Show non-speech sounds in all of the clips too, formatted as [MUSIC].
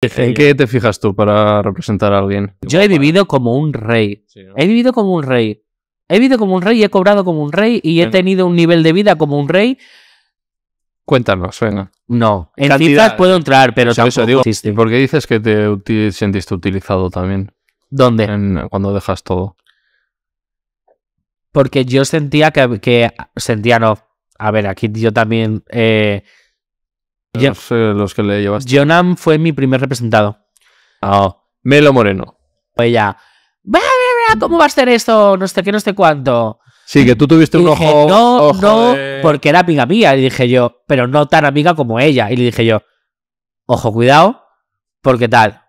¿En qué te fijas tú para representar a alguien? Yo he vivido como un rey. He vivido como un rey. He vivido como un rey y he cobrado como un rey y he tenido un nivel de vida como un rey. Cuéntanos, venga. No, en Cantidad. cifras puedo entrar, pero tampoco existe. por qué dices que te sentiste utilizado también? ¿Dónde? cuando dejas todo. Porque yo sentía que, Sentía no. A ver, aquí yo también... Eh, los, que le llevas Jonam fue mi primer representado. Ah, Melo Moreno. Ella, ¿cómo va a ser esto? No sé qué, no sé cuánto. Sí, que tú tuviste un ojo. No, no, porque era amiga mía, y dije yo, pero no tan amiga como ella. Y le dije yo, ojo, cuidado, porque tal.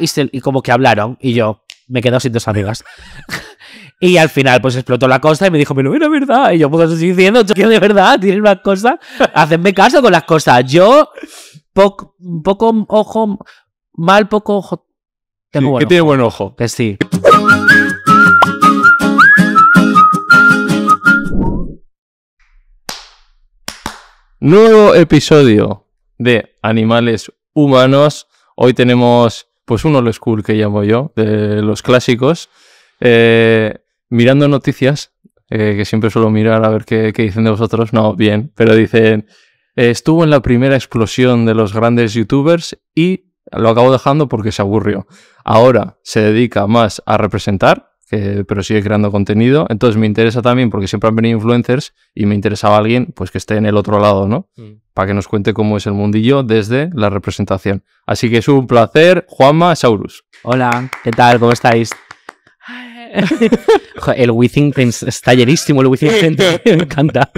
Y, y como que hablaron, y yo me quedo sin dos amigas. [LAUGHS] Y al final, pues explotó la cosa y me dijo, pero mira! es verdad. Y yo, pues estoy diciendo, yo de verdad, tienes una cosas, hacedme caso con las cosas. Yo, poco, poco ojo, mal poco ojo. que tiene buen ojo. Que sí. Nuevo episodio de Animales Humanos. Hoy tenemos, pues, un old school que llamo yo, de los clásicos. Eh, mirando noticias, eh, que siempre suelo mirar a ver qué, dicen de vosotros, no, bien, pero dicen, eh, estuvo en la primera explosión de los grandes youtubers y lo acabo dejando porque se aburrió. Ahora se dedica más a representar, pero sigue creando contenido, entonces me interesa también porque siempre han venido influencers y me interesaba alguien pues que esté en el otro lado, ¿no? Mm. Para que nos cuente cómo es el mundillo desde la representación. Así que es un placer, Juanma Saurus. Hola, ¿qué tal? ¿Cómo estáis? Ay. [LAUGHS] el Within está llenísimo, el Within [LAUGHS] Me encanta.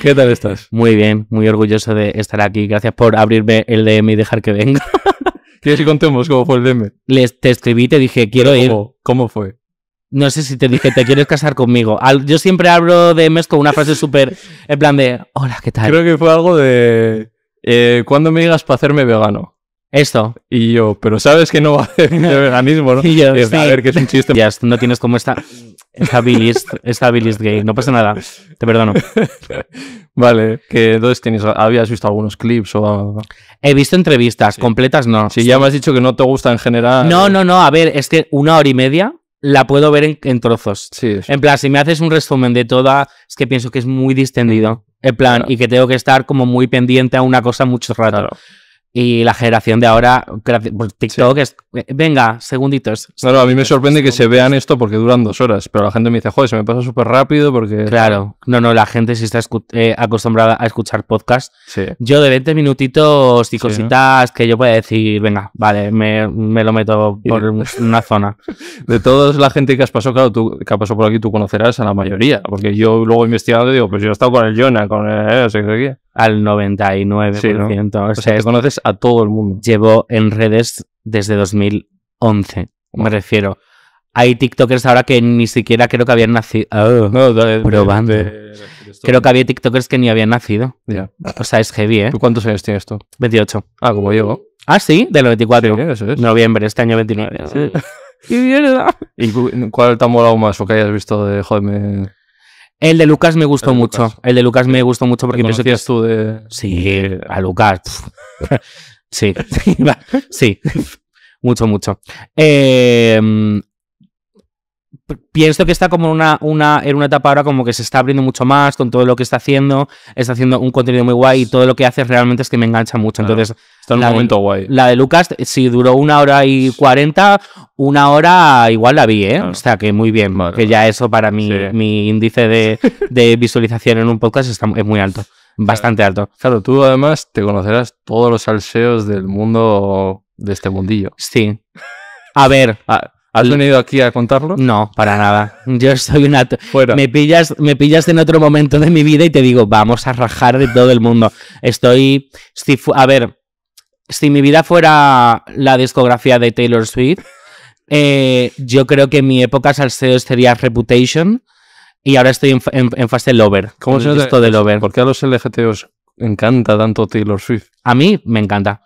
¿Qué tal estás? Muy bien, muy orgulloso de estar aquí. Gracias por abrirme el DM y dejar que venga. [LAUGHS] ¿Quieres que contemos cómo fue el DM? Les, te escribí te dije, quiero ir. ¿Cómo fue? No sé si te dije, te quieres casar conmigo. yo siempre hablo de DMs con una frase súper. En plan de, hola, ¿qué tal? Creo que fue algo de. Eh, ¿Cuándo me digas para hacerme vegano? Esto. Y yo, pero sabes que no va a hacer [LAUGHS] veganismo, ¿no? Y yo, A ver, que es un chiste. Ya, no tienes como esta, Estabilist, gay. No pasa nada, te perdono. [LAUGHS] Vale, que entonces tienes, habías visto algunos clips o... He visto entrevistas, completas no. Si ya me has dicho que no te gusta en general... No, no, no, a ver, es que una hora y media la puedo ver en, trozos. Sí. En plan, si me haces un resumen de toda, es que pienso que es muy distendido. En plan, y que tengo que estar como muy pendiente a una cosa mucho rara. Y la generación de ahora, pues TikTok es, venga, segunditos. Claro, a mí me sorprende que se vean esto porque duran dos horas, pero la gente me dice, joder, se me pasa súper rápido porque... Claro, no, no, la gente sí está eh, acostumbrada a escuchar podcast. Sí. Yo de 20 minutitos y cositas que yo pueda decir, venga, vale, me, lo meto por una zona. [LAUGHS] De toda la gente que has pasado, claro, tú que has pasado por aquí, tú conocerás a la mayoría, porque yo luego investigando investigado digo, pues yo he estado con el Jonah, con el... Eh, al 99%. O sea, conoces a todo el mundo. Llevo en redes desde 2011, me refiero. Hay TikTokers ahora que ni siquiera creo que habían nacido. Ah, no, probando. creo que había TikTokers que ni habían nacido. O sea, es heavy, ¿eh? cuántos años tienes tú? 28. Ah, como yo. Ah, sí, del 24. Noviembre, este año 29. [LAUGHS] ¡Qué mierda! ¿Y cuál te ha molado más o que hayas visto de, joder, el de Lucas me gustó mucho. El de Lucas me gustó mucho porque pienso que. tú de.? Sí, a Lucas. [LAUGHS] sí, [LAUGHS] [LAUGHS] sí, mucho, mucho. Eh, pienso que está como una, una, en una etapa ahora como que se está abriendo mucho más con todo lo que está haciendo, está haciendo un contenido muy guay y todo lo que hace realmente es que me engancha mucho. Entonces, está en un momento guay. La de Lucas, si duró una hora y cuarenta, una hora igual la vi, ¿eh? O sea, que muy bien, que ya eso para mí, mi índice [LAUGHS] de, visualización en un podcast es muy alto. Bastante alto. Claro, tú además te conocerás todos los salseos del mundo de este mundillo. Sí. A ver, ah, ¿Has venido aquí a contarlo? No, para nada. Yo soy una... Me pillas, me en otro momento de mi vida y te digo, vamos a rajar de todo el mundo. Estoy... a ver, si mi vida fuera la discografía de Taylor Swift, eh, yo creo que mi época salseo sería Reputation y ahora estoy en, fase Lover. ¿Cómo se esto de Lover? ¿Por qué a los LGTOs encanta tanto Taylor Swift? A mí me encanta.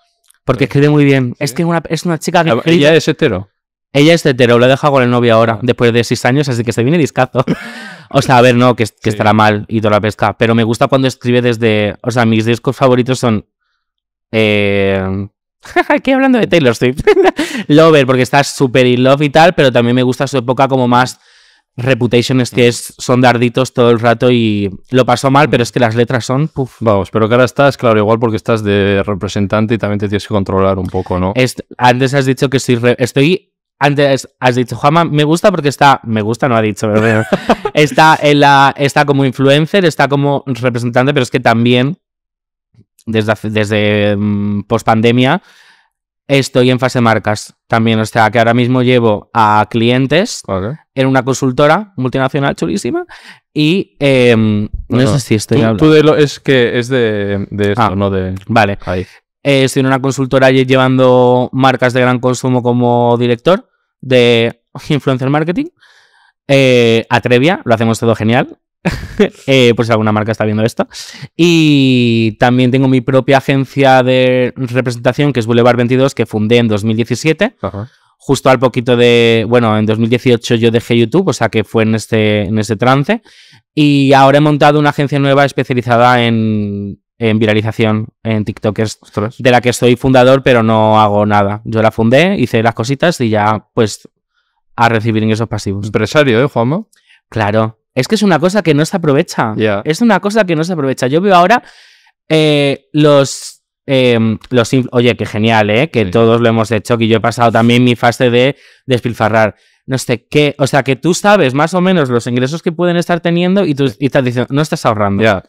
Porque escribe muy bien. Es que una, es una chica que. Ah, ¿Ella es hetero? Ella es hetero, lo ha dejado con el novio ahora, después de seis años, así que se viene discazo. [LAUGHS] o sea, a ver, no, que, estará mal y toda la pesca. Pero me gusta cuando escribe desde. O sea, mis discos favoritos son. Eh, [LAUGHS] Aquí hablando de Taylor Swift. [LAUGHS] Lover, porque está súper in love y tal, pero también me gusta su época como más reputation, es que es, son darditos todo el rato y lo pasó mal, pero es que las letras son. Vamos, pero que ahora estás, claro, igual porque estás de representante y también te tienes que controlar un poco, ¿no? Es, antes has dicho que estoy antes has dicho, Juanma, me gusta porque está, me gusta, no ha dicho, [LAUGHS] está, en la, está como influencer, está como representante, pero es que también desde, desde mm, post pandemia estoy en fase marcas también. O sea, que ahora mismo llevo a clientes en una consultora multinacional chulísima y em, no, sé si estoy hablando. lo, es que es de, ah, no de. Vale. Eh, estoy en una consultora llevando marcas de gran consumo como director de [LAUGHS] influencer marketing. Eh, Atrevia, lo hacemos todo genial. pues [LAUGHS] alguna marca está viendo esto. Y también tengo mi propia agencia de representación, que es Boulevard 22, que fundé en 2017. Justo al poquito de. Bueno, en 2018 yo dejé YouTube, o sea que fue en este, en este trance. Y ahora he montado una agencia nueva especializada en en viralización en TikTok de la que soy fundador, pero no hago nada. Yo la fundé, hice las cositas y ya, pues, a recibir ingresos pasivos. Empresario, ¿eh, Juanma? Claro. Es que es una cosa que no se aprovecha. Es una cosa que no se aprovecha. Yo veo ahora eh, los. Em, oye, qué genial, ¿eh? Que todos lo hemos hecho, que yo he pasado también mi fase de despilfarrar. no sé qué. O sea, que tú sabes más o menos los ingresos que pueden estar teniendo y tú estás diciendo, no estás ahorrando. ya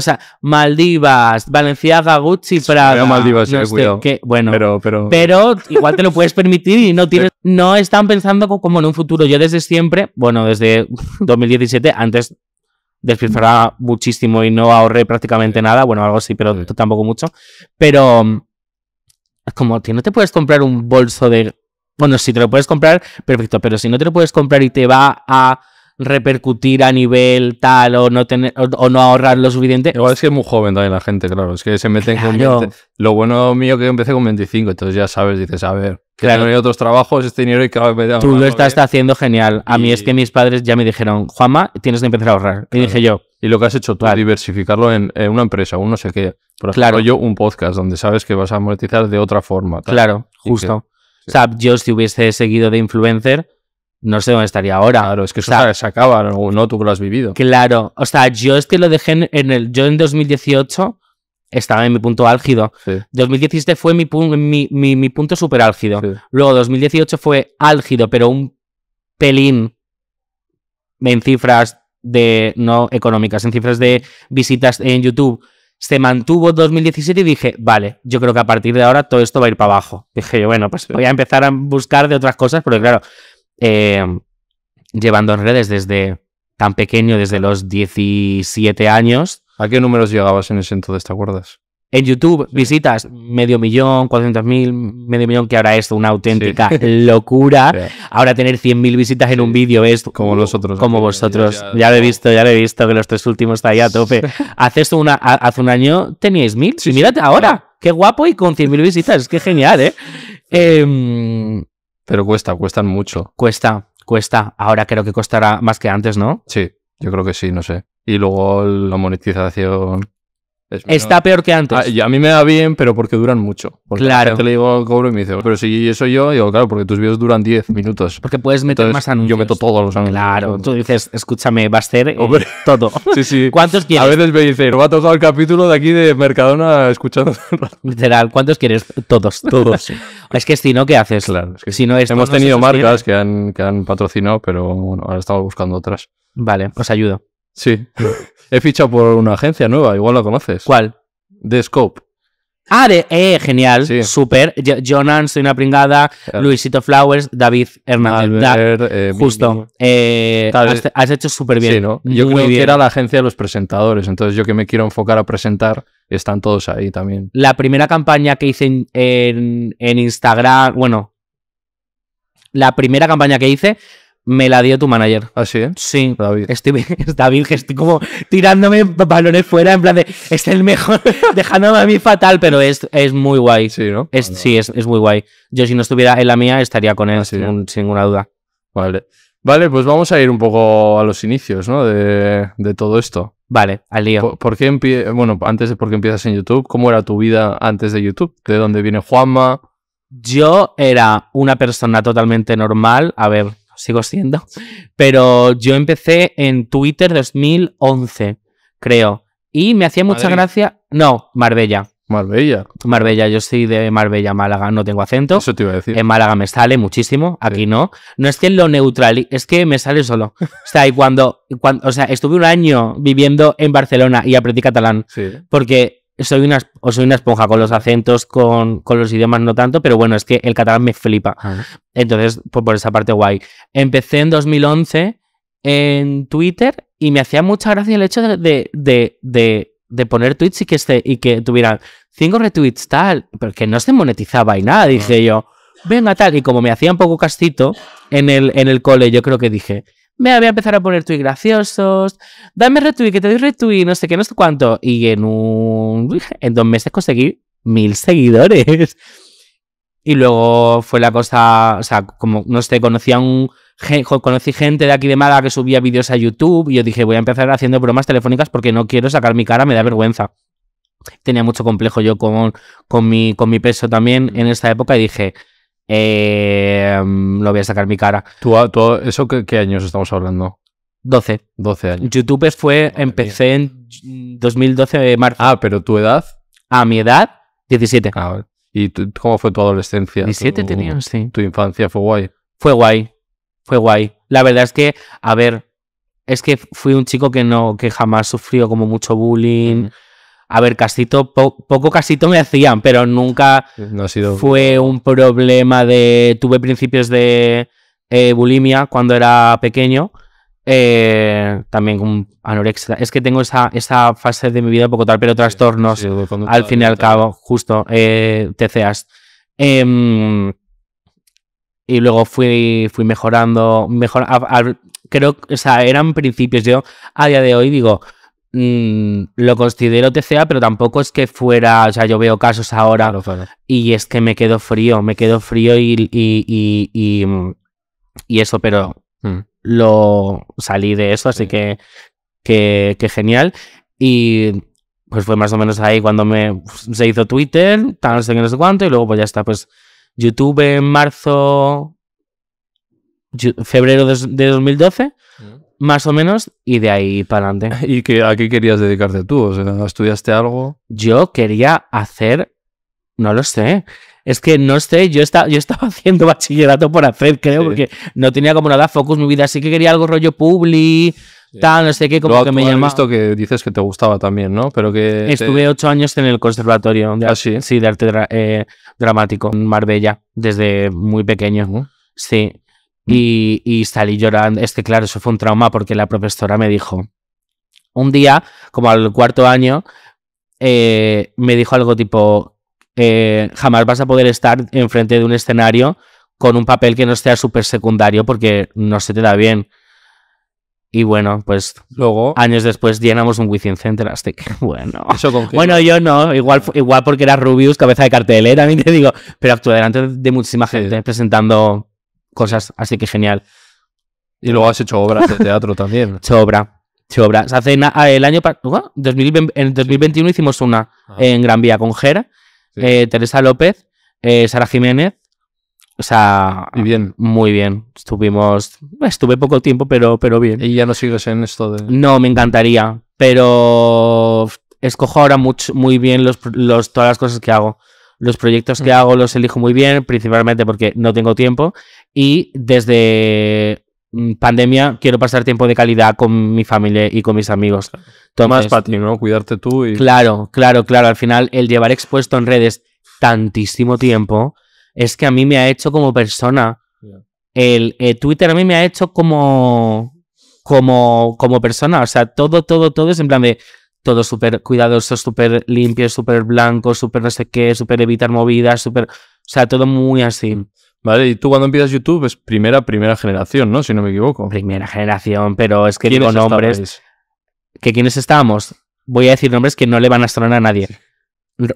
sea, Maldivas, Valenciaga, Gucci, Prada. Sí, Maldivas, no eh, sé, que, bueno, pero, pero... igual te lo puedes permitir y no [LAUGHS] tienes. No están pensando como en un futuro. Yo desde siempre, bueno, desde 2017, [LAUGHS] antes despilfarraba muchísimo y no ahorré prácticamente nada. Bueno, algo sí, pero tampoco mucho. Pero mm, como, que no te puedes comprar un bolso de. Bueno, si te lo puedes comprar, perfecto, pero si no te lo puedes comprar y te va a repercutir a nivel tal o no tener o, no ahorrar lo suficiente. Igual es que es muy joven también la gente, claro, es que se meten con Lo bueno mío que empecé con 25, entonces ya sabes, dices, a ver, claro, hay otros trabajos, este dinero y cada Tú lo estás haciendo genial. A mí es que mis padres ya me dijeron, "Juanma, tienes que empezar a ahorrar." Y dije yo, y lo que has hecho tú, diversificarlo en, una empresa, un no sé qué. Por ejemplo, claro. yo un podcast donde sabes que vas a monetizar de otra forma. Claro, justo. O sea, yo si hubiese seguido de influencer, no sé dónde estaría ahora. es que se acaba, no, tú que lo has vivido. Claro, o sea, yo es que lo dejé en, el. Yo en 2018 estaba en mi punto álgido. 2017 fue mi, mi, punto súper álgido. Luego 2018 fue álgido, pero un pelín en cifras de. no económicas, en cifras de visitas en YouTube. Se mantuvo 2017 y dije, vale, yo creo que a partir de ahora todo esto va a ir para abajo. Dije yo, bueno, pues voy a empezar a buscar de otras cosas, porque claro, Em, llevando en redes desde tan pequeño, desde los 17 años. ¿A qué números llegabas en ese entonces, te acuerdas? En YouTube, visitas medio millón, 400 mil, medio millón, que ahora es una auténtica [LAUGHS] locura. Ahora tener 100 mil visitas en un vídeo es... Como uh, otros. Como vosotros. Ya, lo he visto, ya lo he visto, que los tres últimos está ahí a tope. [LAUGHS] hace, hace un año teníais mil, y mírate ahora. Qué guapo y con 100 mil visitas, qué genial, ¿eh? [LAUGHS] eh pero cuesta, cuestan mucho. Cuesta, cuesta. Ahora creo que costará más que antes, ¿no? Sí, yo creo que sí, no sé. Y luego la monetización Está peor que antes. Ah, a, mí me da bien, pero porque duran mucho. Porque claro. Te le digo al cobro y me dice, pero si eso yo, digo, claro, porque tus videos duran 10 minutos. Porque puedes meter más anuncios. Yo meto todos los anuncios. Claro, tú dices, escúchame, va a ser todo. [LAUGHS] sí, sí. ¿Cuántos quieres? A veces me dice, no me ha el capítulo de aquí de Mercadona escuchando. [LAUGHS] Literal, ¿cuántos quieres? Todos. [LAUGHS] Todos. es que si no, ¿qué haces? Claro, si no, Hemos tenido marcas que han, que han patrocinado, pero bueno, ahora estamos buscando otras. Vale, os pues ayudo. Sí. He fichado por una agencia nueva, igual la conoces. ¿Cuál? De Scope. Ah, eh, genial, súper. Jonan, soy una pringada. Luisito Flowers, David Hernández. Eh, justo. Eh, has, hecho súper bien. Sí, ¿no? Yo creo que era la agencia de los presentadores. Entonces, yo que me quiero enfocar a presentar, están todos ahí también. la primera campaña que hice en Instagram, bueno, la primera campaña que hice me la dio tu manager. ¿Ah, sí? Sí. David. [LAUGHS] David, que estoy como tirándome balones fuera, en plan de, es el mejor, [LAUGHS] dejándome a mí fatal, pero es, muy guay. Sí, ¿no? Sí, es, muy guay. Yo si no estuviera en la mía, estaría con él, ah, sin, ninguna duda. Vale. Vale, pues vamos a ir un poco a los inicios, ¿no? De, todo esto. Vale, al lío. ¿Por, por bueno, antes de por qué empiezas en YouTube, ¿cómo era tu vida antes de YouTube? ¿De dónde viene Juanma? Yo era una persona totalmente normal. A ver, sigo siendo, pero yo empecé en Twitter 2011, creo, y me hacía mucha gracia, no, Marbella. Marbella. Marbella, yo soy de Marbella, Málaga, no tengo acento. Eso te iba a decir. En Málaga me sale muchísimo, aquí no. No es que lo neutral, es que me sale solo. [LAUGHS] O sea, y cuando, cuando, o sea, estuve un año viviendo en Barcelona y aprendí catalán. Sí. Porque soy una, o soy una esponja con los acentos, con, los idiomas no tanto, pero bueno, es que el catalán me flipa. Ah, Entonces, pues por esa parte guay. Empecé en 2011 en Twitter y me hacía mucha gracia el hecho de, de, poner tweets y que, este, y que tuvieran cinco retweets tal, pero que no se monetizaba y nada, ah. dije yo. Venga, tal, y como me hacía un poco castito en el, en el cole, yo creo que dije, me voy a empezar a poner tweets graciosos, dame retweet, que te doy retweet, no sé qué, no sé cuánto. Y en un, en dos meses conseguí mil seguidores. Y luego fue la cosa, o sea, como, no sé, conocí un, conocí gente de aquí de Málaga que subía vídeos a YouTube y yo dije, voy a empezar haciendo bromas telefónicas porque no quiero sacar mi cara, me da vergüenza. Tenía mucho complejo yo con, con, mi, con mi peso también en esta época y dije, eh, no mm, voy a sacar mi cara. Ah, eso qué, años estamos hablando? 12. 12 años. YouTube fue, empecé en 2012, de eh, marzo. Ah, pero tu edad. A mi edad, 17. Ah, ¿Y cómo fue tu adolescencia? 17 tenía, sí. ¿Tu infancia fue guay? Fue guay, fue guay. La verdad es que, a ver, es que fui un chico que no, que jamás sufrió como mucho bullying. A ver, casito, poco casito me hacían, pero nunca fue un problema de... Tuve principios de eh, bulimia cuando era pequeño, eh, también con anorexia. Es que tengo esa, esa fase de mi vida un poco tal, pero trastornos, al fin y al cabo, justo, eh, TCAs. Em, y luego fui, fui mejorando, mejor, creo, o sea, eran principios. Yo a día de hoy digo, Mm, lo considero TCA, pero tampoco es que fuera, o sea, yo veo casos ahora y es que me quedo frío, me quedo frío y, eso, pero mm. lo salí de eso, así que, que, genial. Y pues fue más o menos ahí cuando me se hizo Twitter, tal, no sé qué, no sé cuánto, y luego pues ya está, pues YouTube en marzo, febrero de, 2012, más o menos, y de ahí para adelante. [LAUGHS] ¿Y qué a qué querías dedicarte tú? O sea, ¿Estudiaste algo? Yo quería hacer. No lo sé. Es que no sé, yo, está, yo estaba [LAUGHS] haciendo bachillerato por hacer, creo, porque no tenía como nada focus mi vida. Así que quería algo rollo publi, tal, no sé qué, como que me llamaba. visto que dices que te gustaba también, ¿no? Pero que. Estuve ocho años en el conservatorio. De, ah, sí? de arte eh, dramático en Marbella, desde muy pequeño. ¿no? Sí. Y, y salí llorando. Es que claro, eso fue un trauma porque la profesora me dijo, un día, como al cuarto año, eh, me dijo algo tipo, eh, jamás vas a poder estar enfrente de un escenario con un papel que no sea súper secundario porque no se te da bien. Y bueno, pues luego años después llenamos un Within Center, que [LAUGHS] bueno. bueno, yo no, igual, igual porque era Rubius, cabeza de cartel, ¿eh? también te digo, pero actué delante de muchísima gente presentando cosas, así que genial. Y luego has hecho obras de teatro también. [LAUGHS] hecho obra, hecho obras. Hace eh, el año en 2021 hicimos una ah. en Gran Vía con Gera, eh, Teresa López, eh, Sara Jiménez. O sea, bien. muy bien. Estuvimos, estuve poco tiempo, pero, pero bien. ¿Y ya no sigues en esto de...? No, me encantaría, pero escojo ahora mucho, muy bien los, todas las cosas que hago. Los proyectos que mm. hago los elijo muy bien, principalmente porque no tengo tiempo. Y desde mm, pandemia quiero pasar tiempo de calidad con mi familia y con mis amigos. Tomás Más para ti, ¿no? Cuidarte tú y... Claro, claro, claro. Al final, el llevar expuesto en redes tantísimo tiempo es que a mí me ha hecho como persona. El, el eh, Twitter a mí me ha hecho como... Como, como persona, o sea, todo, todo, todo es en plan de todo súper cuidadoso, súper limpio, súper blanco, súper no sé qué, súper evitar movidas, súper... O sea, todo muy así. Vale, y tú cuando empiezas YouTube es primera, primera generación, ¿no? Si no me equivoco. Primera generación, pero es que digo nombres... ¿Que quiénes estamos Voy a decir nombres que no le van a sonar a nadie.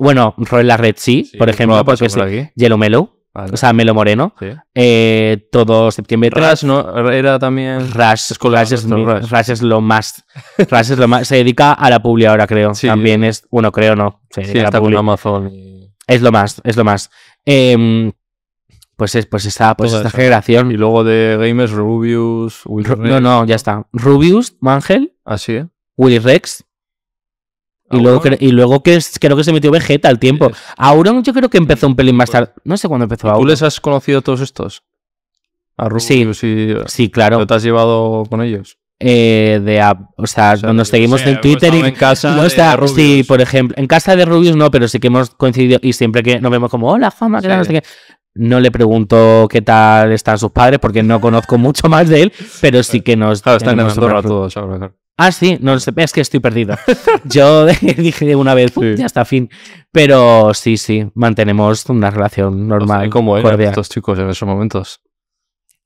Bueno, Roel Red sí, por ejemplo, porque Yellow Mellow. O sea, Melo Moreno. Eh, todo septiembre. Rush, ¿no? Era también. Rush, es, lo más. Rush es lo más. Se dedica a la publi ahora, creo. También es. Bueno, creo no. Se Es lo más, es lo más. Em, pues es, pues está, pues esta generación. Y luego de gamers, Rubius, No, no, ya está. Rubius, Mangel. Así, ah, es. Willy Rex. Y luego, y luego que creo que se metió Vegeta al tiempo. Auron yo creo que empezó un pelín más tarde. No sé cuándo empezó Auron. ¿Tú les has conocido a todos estos? A Rubius sí, Sí, claro. ¿Te has llevado con ellos? Eh, de o sea, nos seguimos en Twitter y en casa no sí, por ejemplo, en casa de Rubius no, pero sí que hemos coincidido y siempre que nos vemos como hola fama no, qué, no le pregunto qué tal están sus padres porque no conozco [LAUGHS] mucho más de él, pero sí que nos claro, están en Andorra todos, a Ah, sí, no sé, es que estoy perdido. [LAUGHS] Yo [LAUGHS] dije una vez, ya está, fin. Pero sí, sí, mantenemos una relación normal. Con eran estos chicos en esos momentos.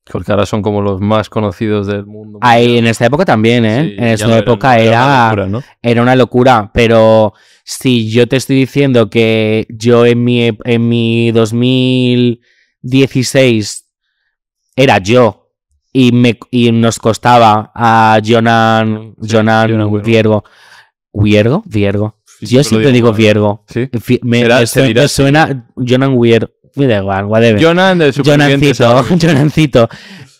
Porque ahora son como los más conocidos del mundo. Ahí, en esta época también, ¿eh? en esta época era, una locura, era, una locura, pero si yo te estoy diciendo que yo en mi, en mi 2016 era yo, y, me, y nos costaba a Jonan, Jonan Viergo. ¿Viergo? Viergo. Yo siempre digo, Viergo. Me, suena, Jonan Viergo, Me da Jonan de Jonancito, [LAUGHS] Jonancito.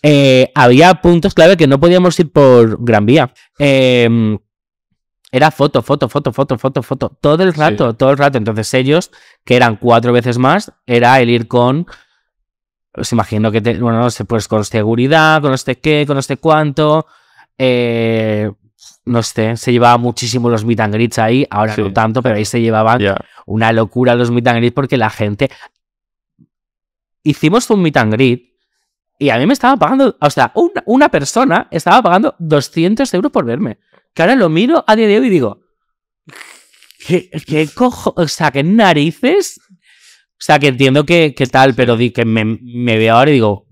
Eh, había puntos clave que no podíamos ir por Gran Vía. Em, era foto, foto, foto, foto, foto, foto. Todo el rato, todo el rato. Entonces ellos, que eran cuatro veces más, era el ir con os imagino que, bueno, no sé, pues con seguridad, con este qué, con este cuánto. Eh, no sé, se llevaba muchísimo los meet and ahí, ahora no tanto, pero ahí se llevaban una locura los meet and porque la gente. Hicimos un meet and y a mí me estaba pagando, o sea, una, persona estaba pagando 200 euros por verme. Que ahora lo miro a día de hoy y digo, ¿qué, qué cojo? O sea, ¿qué narices o sea, que entiendo que, que tal, pero di, que me, me, veo ahora y digo,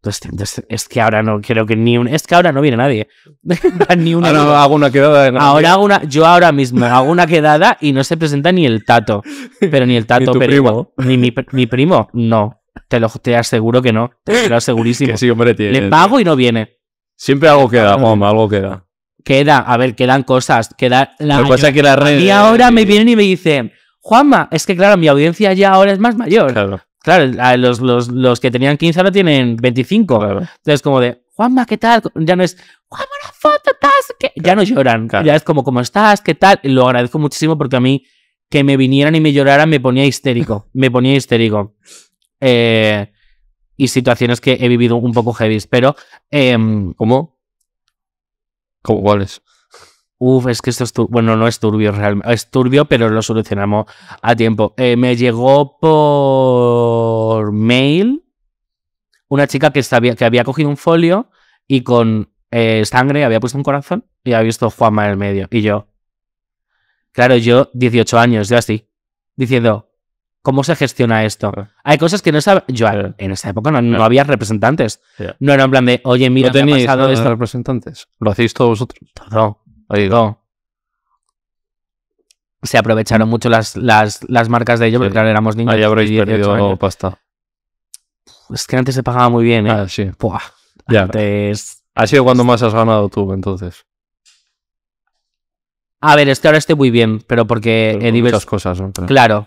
pues, entonces es que ahora no creo que ni un, es que ahora no viene nadie. [LAUGHS] ni una, ahora hago una quedada. ahora una, yo ahora mismo hago una quedada y no se presenta ni el tato, pero ni el tato, ni pero primo. ni mi, primo, no. Te lo te aseguro que no, te lo [LAUGHS] asegurísimo. Le pago y no viene. Siempre algo queda, mamá, algo queda. Queda, a ver, quedan cosas, queda la, que la red, Y ahora me viene y me dicen, Juanma, es que claro, mi audiencia ya ahora es más mayor. Claro. Claro, los, que tenían 15 ahora tienen 25. Entonces, como de, Juanma, ¿qué tal? Ya no es, Juanma, una foto, estás. Ya no lloran. Ya es como, ¿cómo estás? ¿Qué tal? lo agradezco muchísimo porque a mí que me vinieran y me lloraran me ponía histérico. [LAUGHS] me ponía histérico. Eh, y situaciones que he vivido un poco heavy. Pero. Em, ¿Cómo? ¿Cómo cuáles? Uf, es que esto es turbio. Bueno, no es turbio realmente. Es turbio, pero lo solucionamos a tiempo. Eh, me llegó por mail una chica que, estaba, que había cogido un folio y con eh, sangre había puesto un corazón y había visto Juanma en el medio. Y yo. Claro, yo, 18 años, yo así. Diciendo, ¿cómo se gestiona esto? Hay cosas que no sabía. Yo en esa época no, había representantes. No era en plan de, oye, mira, no me ha pasado representantes? ¿Lo hacéis todos vosotros? Todo. Oigo. Se aprovecharon mucho las, las, marcas de ello, porque claro, éramos niños. Ahí habréis perdido pasta. Es que antes se pagaba muy bien, ¿eh? Ah, sí. Puah. Ya. Ha sido cuando más has ganado tú, entonces. A ver, es que ahora esté muy bien, pero porque he cosas, Claro.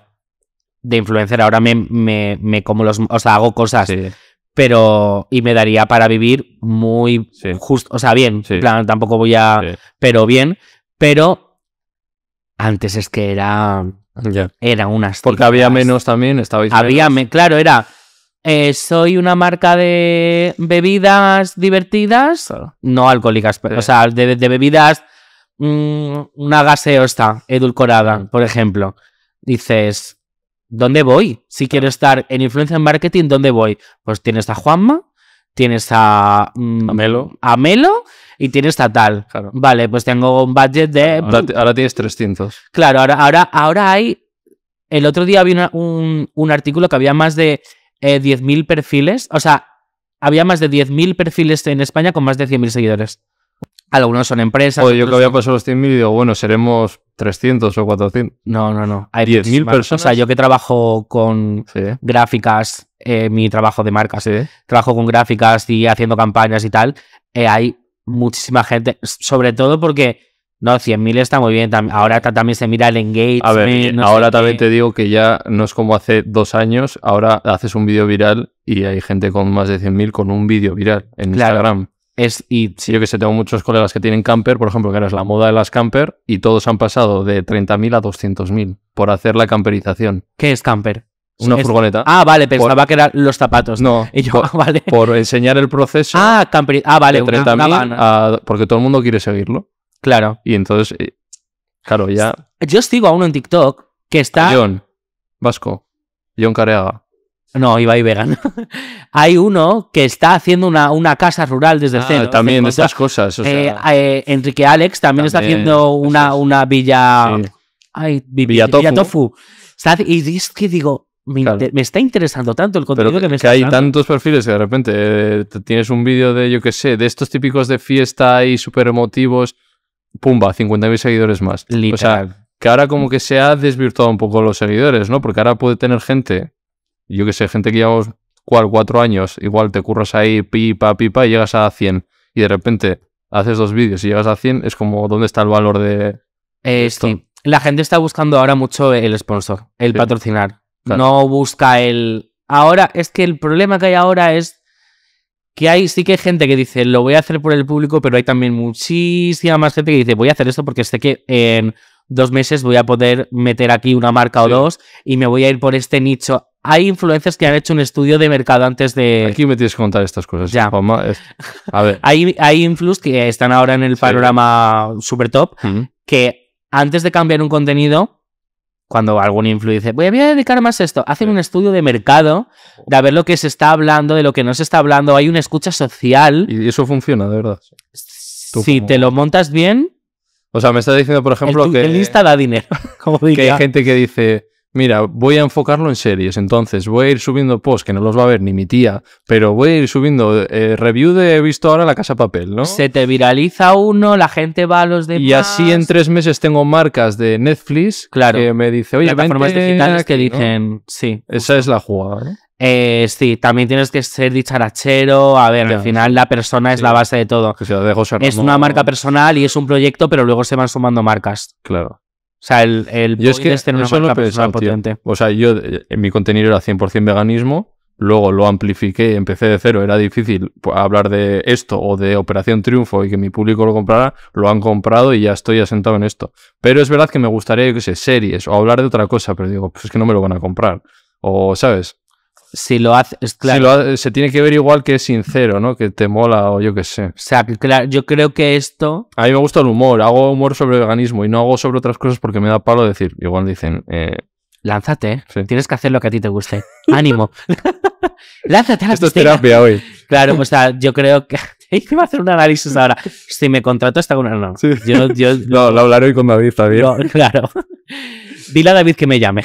De influencer, ahora me, me, me, como los. O sea, hago cosas. Sí pero y me daría para vivir muy justo, o sea, bien, plan, tampoco voy a, pero bien, pero antes es que era era unas porque había menos también, estaba había, claro, era eh, soy una marca de bebidas divertidas, no alcohólicas, pero, o sea, de, bebidas mm, una gaseosa edulcorada, mm. por ejemplo. Dices, ¿dónde voy? Si quiero estar en influencer marketing, ¿dónde voy? Pues tienes a Juanma, tienes a, mm, Amelo Melo. y tienes a tal. Vale, pues tengo un budget de... Ahora, tienes 300. Claro, ahora, ahora, ahora hay... El otro día había un, un, artículo que había más de eh, 10.000 perfiles. O sea, había más de 10.000 perfiles en España con más de 100.000 seguidores. Algunos son empresas. O yo que había pasado este los 100.000 y digo, bueno, seremos 300 o 400. No, no, no. Hay 10.000 personas. O sea, yo que trabajo con gráficas, eh, mi trabajo de marca, trabajo con gráficas y haciendo campañas y tal, eh, hay muchísima gente, sobre todo porque... No, 100.000 está muy bien. Ahora también se mira el engagement. A ahora también te digo que ya no es como hace dos años. Ahora haces un vídeo viral y hay gente con más de 100.000 con un vídeo viral en Instagram. Es, y yo que sé, tengo muchos colegas que tienen camper, por ejemplo, que ahora es la moda de las camper, y todos han pasado de 30.000 a 200.000 por hacer la camperización. ¿Qué es camper? Una furgoneta. Ah, vale, pensaba va que eran los zapatos. No, yo, por, [LAUGHS] vale. por enseñar el proceso. Ah, camper, ah vale, porque todo el mundo quiere seguirlo. Claro. Y entonces, eh, claro, ya... Yo sigo a uno en TikTok que está... John, vasco, John Careaga. No, y Vegan. [LAUGHS] Hay uno que está haciendo una, una casa rural desde ah, cero. También de esas cosas. Eh, eh, Enrique Alex también, está haciendo una, una villa. Ay, villa, Tofu. y es que digo, me, está interesando tanto el contenido que me está Que hay tantos perfiles que de repente eh, tienes un vídeo de, yo qué sé, de estos típicos de fiesta y súper emotivos. Pumba, 50.000 seguidores más. Literal. O sea, que ahora como que se ha desvirtuado un poco los seguidores, ¿no? Porque ahora puede tener gente yo que sé, gente que llevamos cuatro años, igual te curras ahí pipa, pipa y llegas a 100 y de repente haces dos vídeos y llegas a 100, es como, ¿dónde está el valor de eh, esto? La gente está buscando ahora mucho el sponsor, el patrocinar. No busca el... Ahora es que el problema que hay ahora es que hay, sí que hay gente que dice, lo voy a hacer por el público, pero hay también muchísima más gente que dice, voy a hacer esto porque sé que en dos meses voy a poder meter aquí una marca o dos y me voy a ir por este nicho hay influencers que han hecho un estudio de mercado antes de. Aquí me tienes que contar estas cosas. Ya. Pues, a ver. hay, hay que están ahora en el panorama súper super top mm. que antes de cambiar un contenido, cuando algún influencer dice, voy a, dedicar más a esto, hacen un estudio de mercado de ver lo que se está hablando, de lo que no se está hablando. Hay una escucha social. Y eso funciona, de verdad. si te lo montas bien. O sea, me estás diciendo, por ejemplo, que. El Insta da dinero. [LAUGHS] Como que hay gente que dice mira, voy a enfocarlo en series, entonces voy a ir subiendo posts que no los va a ver ni mi tía, pero voy a ir subiendo eh, review de he visto ahora la casa papel, ¿no? Se te viraliza uno, la gente va a los demás. Y así en tres meses tengo marcas de Netflix que me dice, oye, plataformas digitales que dicen, sí. Esa es la jugada, ¿eh? sí, también tienes que ser dicharachero. A ver, al final la persona es la base de todo. es una marca personal y es un proyecto, pero luego se van sumando marcas. Claro. O sea, el, el que una potente. O sea, yo en eh, mi contenido era 100% veganismo, luego lo amplifiqué, empecé de cero, era difícil pues, hablar de esto o de Operación Triunfo y que mi público lo comprara, lo han comprado y ya estoy asentado en esto. Pero es verdad que me gustaría, yo qué sé, series o hablar de otra cosa, pero digo, pues es que no me lo van a comprar. O, ¿sabes? si lo haces, claro. se tiene que ver igual que es sincero, ¿no? Que te mola o yo qué sé. O sea, yo creo que esto. A mí me gusta el humor, hago humor sobre veganismo y no hago sobre otras cosas porque me da palo decir. Igual dicen. Eh, Lánzate, ¿eh? tienes que hacer lo que a ti te guste. Ánimo. [LAUGHS] Lánzate a la Esto es terapia hoy. Claro, pues, o sea, yo creo que. voy [LAUGHS] a hacer un análisis [LAUGHS] ahora. Si me contrato hasta una. No, lo hablaré hoy con David también. claro. Dile a David que me llame.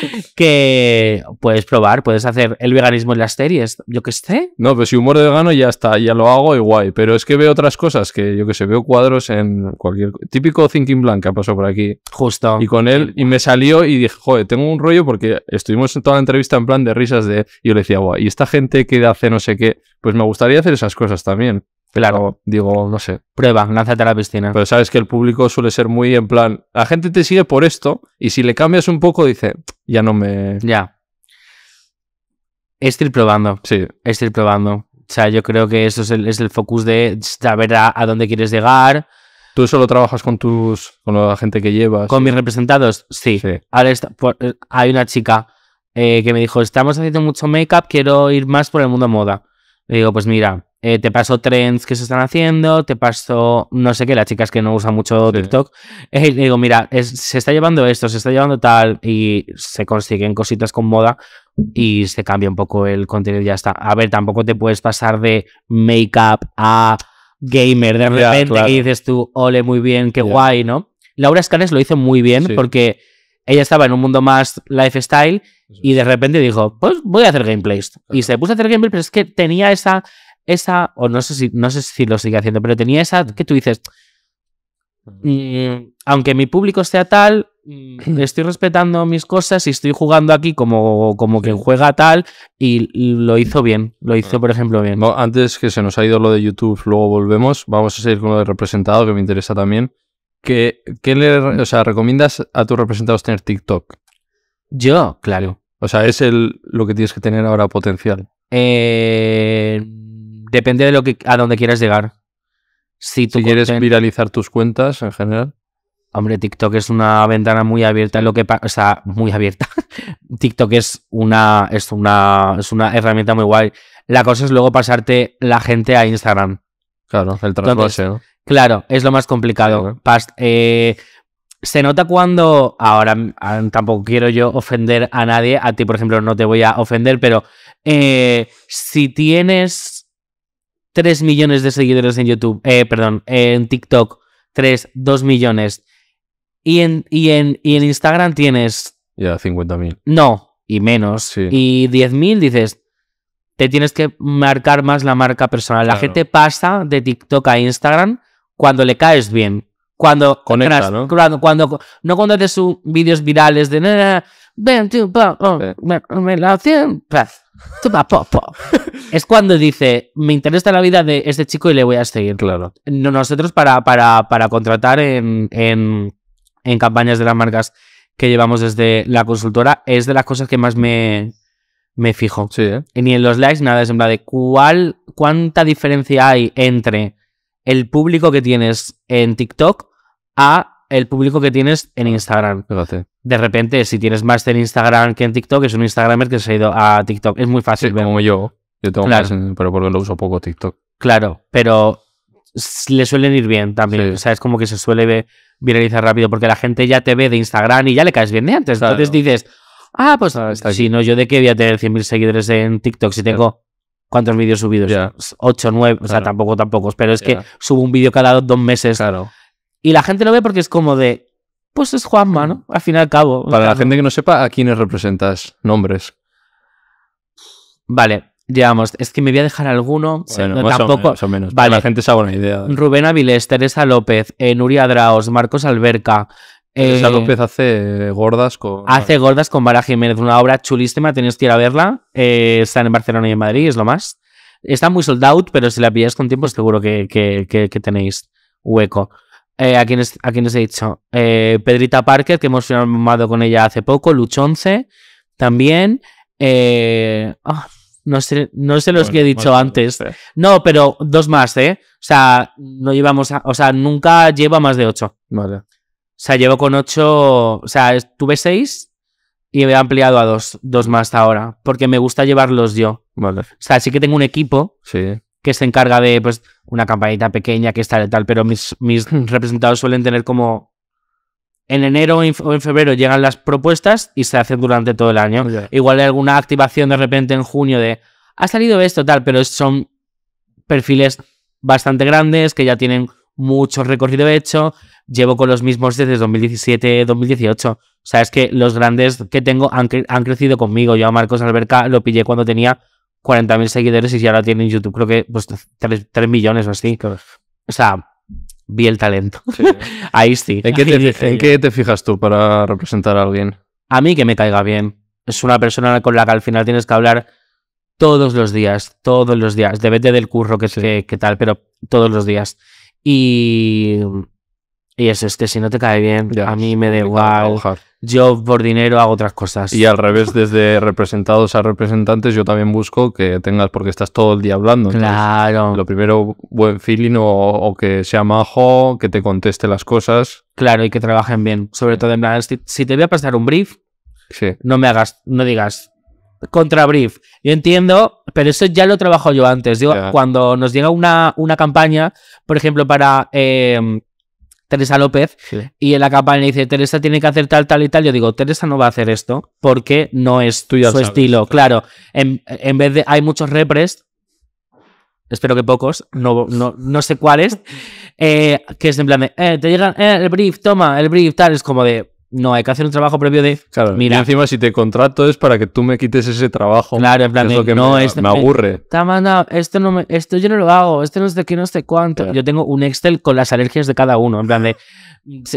[LAUGHS] que puedes probar, puedes hacer el veganismo en las series, yo que sé. No, pues si humor de vegano ya está, ya lo hago y guay. Pero es que veo otras cosas que yo que sé, veo cuadros en cualquier. Típico Thinking Blank que pasó por aquí. Justo. Y con él, y me salió y dije, joder, tengo un rollo porque estuvimos en toda la entrevista en plan de risas de. Y yo le decía, guay, y esta gente que hace no sé qué, pues me gustaría hacer esas cosas también. Claro, digo, no sé. Prueba, lánzate a la piscina. Pero sabes que el público suele ser muy en plan, la gente te sigue por esto y si le cambias un poco dice, ya no me... Ya. Estoy probando. Sí. Estoy probando. O sea, yo creo que eso es el, es focus de saber a, dónde quieres llegar. ¿Tú solo trabajas con tus con la gente que llevas? ¿Con mis representados? Sí. hay una chica eh, que me dijo, estamos haciendo mucho make-up, quiero ir más por el mundo moda. Le digo, pues mira, eh, te paso trends que se están haciendo, te paso no sé qué, las chicas que no usan mucho TikTok. Eh, digo, mira, se está llevando esto, se está llevando tal, y se consiguen cositas con moda y se cambia un poco el contenido y ya está. A ver, tampoco te puedes pasar de make-up a gamer de repente dices tú, ole, muy bien, qué guay, ¿no? Laura Scanes lo hizo muy bien porque ella estaba en un mundo más lifestyle y de repente dijo, pues voy a hacer gameplays. Y se puso a hacer gameplays, pero es que tenía esa esa, o no sé si, no sé si lo sigue haciendo, pero tenía esa que tú dices, mm, aunque mi público sea tal, mm, [CLEARS THROAT] estoy respetando mis cosas y estoy jugando aquí como, como que juega tal y, lo hizo bien, lo hizo por ejemplo bien. antes que se nos ha ido lo de YouTube, luego volvemos, vamos a seguir con lo de representado que me interesa también. ¿Qué, le, o sea, recomiendas a tus representados tener TikTok? Yo, claro. O sea, es el, lo que tienes que tener ahora potencial. Eh, Depende de lo que a dónde quieras llegar. Si, tú quieres viralizar tus cuentas en general. Hombre, TikTok es una ventana muy abierta lo que o sea, muy abierta. [LAUGHS] TikTok es una es una es una herramienta muy guay. La cosa es luego pasarte la gente a Instagram. Claro, el trasvase, Claro, es lo más complicado. Eh, se nota cuando ahora ah, tampoco quiero yo ofender a nadie, a ti por ejemplo no te voy a ofender, pero eh, si tienes 3 millones de seguidores en YouTube, eh, perdón, en TikTok 3, 2 millones. Y en, y en, y en Instagram tienes... Ya, 50.000. No, y menos. y Y mil dices, te tienes que marcar más la marca personal. La gente pasa de TikTok a Instagram cuando le caes bien. Cuando conecta, ¿no? Cuando, cuando, no cuando haces vídeos virales de ven, oh, me, la hacen. [LAUGHS] es cuando dice, me interesa la vida de este chico y le voy a seguir, claro. Nosotros para, para, contratar en, en, campañas de las marcas que llevamos desde la consultora, es de las cosas que más me, me fijo. ¿eh? Ni en los likes, nada, es en plan de cuál, cuánta diferencia hay entre el público que tienes en TikTok a el público que tienes en Instagram. De repente, si tienes más en Instagram que en TikTok, es un Instagramer que se ha ido a TikTok. Es muy fácil. Sí, como yo. Yo tengo más, pero porque lo uso poco TikTok. Claro, pero le suelen ir bien también. O sea, es como que se suele viralizar rápido porque la gente ya te ve de Instagram y ya le caes bien de antes. Entonces dices, ah, pues ah, si no, yo de qué voy a tener 100.000 seguidores en TikTok si tengo... ¿Cuántos vídeos subidos? ya? 8, 9, o sea, tampoco, tampoco. Pero es que subo un vídeo cada dos meses. Claro. Y la gente lo ve porque es como de, pues es Juanma, ¿no? Al fin y al cabo. Para la gente que no sepa, ¿a quiénes representas? Nombres. Vale, llevamos es que me voy a dejar alguno. tampoco. Vale. La gente sabe una idea. Rubén Avilés, Teresa López, eh, Nuria Draos, Marcos Alberca. Teresa eh, López hace gordas con. Hace gordas con Vara Jiménez, una obra chulísima, tenéis que ir a verla. Eh, está en Barcelona y en Madrid, es lo más. Está muy sold out, pero si la pilláis con tiempo, seguro que, que tenéis hueco a, quienes, a he dicho. Eh, Pedrita Parker, que hemos firmado con ella hace poco, Luch 11 también. Eh, ah, no, sé, los que he dicho antes. no, pero dos más, ¿eh? O sea, no llevamos o sea, nunca lleva más de ocho. Vale. O sea, llevo con ocho. O sea, tuve seis y he ampliado a dos, dos más ahora. Porque me gusta llevarlos yo. Vale. O sea, sí que tengo un equipo. Sí que se encarga de pues, una campanita pequeña que está y tal, pero mis, hmm. representados suelen tener como en enero o en febrero llegan las propuestas y se hacen durante todo el año. Igual hay alguna activación de repente en junio de ha salido esto, tal, pero son perfiles bastante grandes que ya tienen mucho recorrido hecho. Llevo con los mismos desde 2017, 2018. O sea, es que los grandes que tengo han, han crecido conmigo. Yo a Marcos Alberca lo pillé cuando tenía 40.000 seguidores y ya ahora tiene en YouTube, creo que pues 3, millones o así. O sea, vi el talento. [LAUGHS] Ahí sí. ¿En qué, te, fijas tú para representar a alguien? A mí que me caiga bien. Es una persona con la que al final tienes que hablar todos los días, todos los días. debete del curro que, sí. qué que tal, pero todos los días. Y y es este, si no te cae bien, a mí me da igual. Yo por dinero hago otras cosas. Y al revés, desde representados a representantes, yo también busco que tengas, porque estás todo el día hablando. Claro. lo primero, buen feeling o, que sea majo, que te conteste las cosas. Claro, y que trabajen bien. Sobre todo en nada, si, te voy a pasar un brief, no me hagas, no digas contra brief. Yo entiendo, pero eso ya lo trabajo yo antes. Digo, cuando nos llega una, una campaña, por ejemplo, para... Eh, Teresa López, y en la campaña dice, Teresa tiene que hacer tal, tal y tal. Yo digo, Teresa no va a hacer esto porque no es tuyo. su estilo. Claro, en, vez de, hay muchos repres, espero que pocos, no, no, sé cuáles, eh, que es en plan eh, te llegan, eh, el brief, toma, el brief, tal, es como de, no, hay que hacer un trabajo previo de. Claro, mira, y encima si te contrato es para que tú me quites ese trabajo. Claro, en plan, que no, este me, aburre. Está esto, no me, esto yo no lo hago, esto no sé que no sé cuánto. Yo tengo un Excel con las alergias de cada uno. En plan de.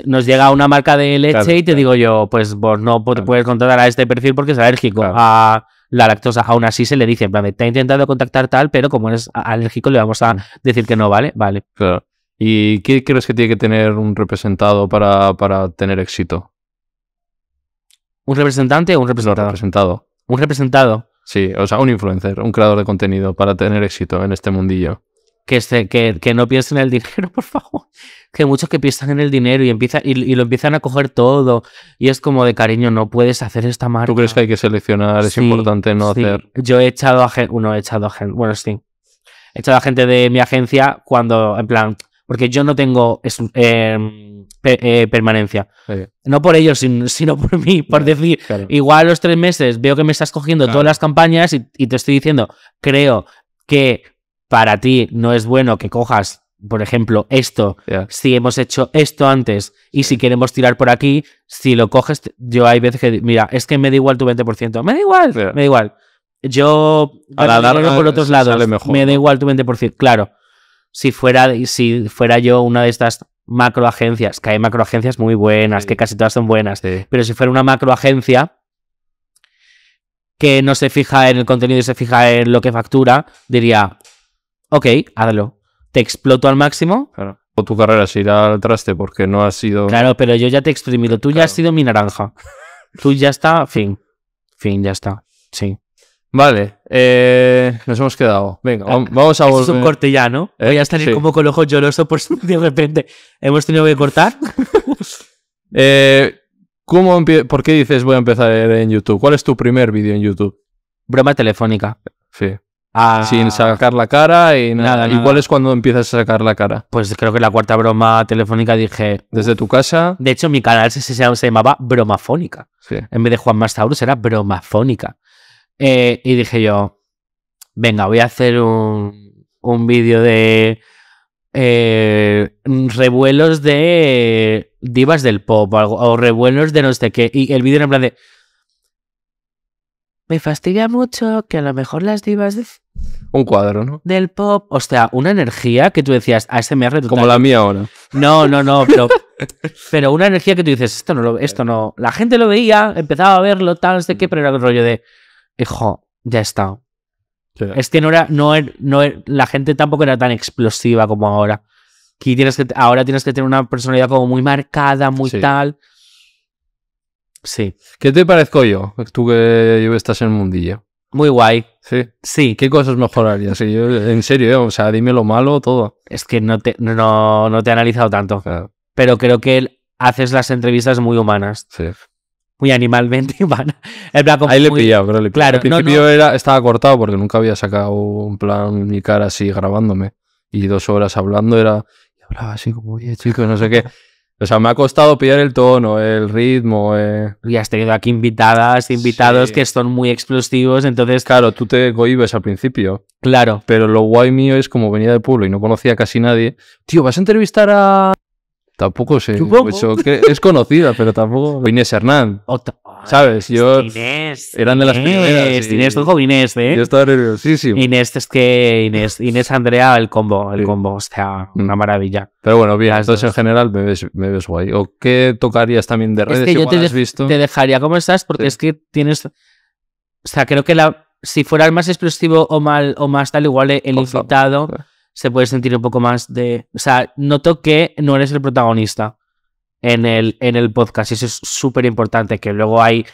Nos llega una marca de leche y te digo yo, pues vos no te puedes contratar a este perfil porque es alérgico a la lactosa. Aún así se le dice, en plan te ha intentado contactar tal, pero como eres alérgico le vamos a mm. decir que no, ¿vale? Vale. Claro. ¿Y qué crees que tiene que tener un representado para, para tener éxito? ¿Un representante o un representado? representado. Un representado. Sí, o sea, un influencer, un creador de contenido para tener éxito en este mundillo. Que, que, que, no piensen en el [LAUGHS] dinero, por favor. Que muchos que piensan en el dinero y, y, lo empiezan a coger todo. Y es como de cariño, no puedes hacer esta marca. ¿Tú crees que hay que seleccionar? Es importante no hacer. Yo he echado a gente. he echado a gente. Bueno, sí. He echado a gente de mi agencia cuando, en plan, porque yo no tengo em, eh, permanencia. No por ellos, [LAUGHS] sino, por mí, por decir, igual a los tres meses veo que me estás cogiendo todas las campañas y, te estoy diciendo, creo que para ti no es bueno que cojas, por ejemplo, esto, si hemos hecho esto antes y si queremos tirar por aquí, si lo coges, yo hay veces que, mira, es que me da igual tu 20%, me da igual, me da igual. Yo para darlo por otros lados, me da igual tu 20%, claro si fuera, si fuera yo una de estas macroagencias, que hay macroagencias muy buenas, que casi todas son buenas, pero si fuera una macroagencia que no se fija en el contenido y se fija en lo que factura, diría, ok, hazlo. Te exploto al máximo. O tu carrera se irá al traste porque no has sido... Claro, pero yo ya te he exprimido. Tú ya has sido mi naranja. Tú ya está, fin. Fin, ya está. Sí. Vale, eh, nos hemos quedado. Venga, ah, vamos a volver. Es un corte ya, ¿no? ya ¿Eh? Voy como con el ojo lloroso por de repente. Hemos tenido que cortar. [LAUGHS] eh, ¿cómo ¿Por qué dices voy a empezar eh, en YouTube? ¿Cuál es tu primer vídeo en YouTube? Broma telefónica. Sí. Ah. Sin sacar la cara y nada. ¿Y cuál es cuando empiezas a sacar la cara? Pues creo que la cuarta broma telefónica dije. ¿Desde tu casa? De hecho, mi canal se, llamaba Bromafónica. Sí. En vez de Juan Mastaurus era Bromafónica. Eh, y dije yo, venga, voy a hacer un, un vídeo de eh, revuelos de divas del pop o, algo, revuelos de no sé qué. Y el vídeo en plan de... Me fastidia mucho que a lo mejor las divas... De... Un cuadro, ¿no? Del pop. O sea, una energía que tú decías, ha total. Como la mía ahora. No, no, no, pero, [LAUGHS] pero una energía que tú dices, esto no, lo, esto no. La gente lo veía, empezaba a verlo, tal, no sé qué, pero era el rollo de hijo, ya está. Es que no no, er, er, la gente tampoco era tan explosiva como ahora. tienes que, ahora tienes que tener una personalidad como muy marcada, muy tal. Sí. ¿Qué te parezco yo? Tú que estás en el mundillo. Muy guay. Sí. Sí. ¿Qué cosas mejorarías? en serio, eh, o sea, dime lo malo, todo. Es que no te, no, no te he analizado tanto. Pero creo que haces las entrevistas muy humanas. Sí muy animalmente. [LAUGHS] Van, el plan Ahí le le claro. Al principio estaba cortado porque nunca había sacado un plan mi cara así grabándome. Y dos horas hablando era. Y hablaba así como, oye, chicos, no sé qué. [LAUGHS] O sea, me ha costado pillar el tono, el ritmo. Eh. Y has tenido aquí invitadas, invitados que son muy explosivos, entonces... Claro, tú te cohibes al principio. Claro. Pero lo guay mío es como venía del pueblo y no conocía casi nadie. Tío, ¿vas a entrevistar a Tampoco sé. Pues que es conocida, pero tampoco. [LAUGHS] Inés Hernán. ¿Sabes? Yo. Inés. Eran de las primeras. Inés, Inés, ¿eh? Yo estaba nerviosísimo. Inés, es que. Inés, Inés Andrea, el combo, el combo. O sea, una mm. maravilla. Pero bueno, bien, entonces en general me ves, guay. ¿O qué tocarías también de redes? Es que yo te, visto? te dejaría como estás, porque es que tienes. O sea, creo que la, si fuera el más explosivo o, mal, o más tal, igual el invitado se puede sentir un poco más de... O sea, noto que no eres el protagonista en el, en el podcast. Y eso es súper importante, que luego hay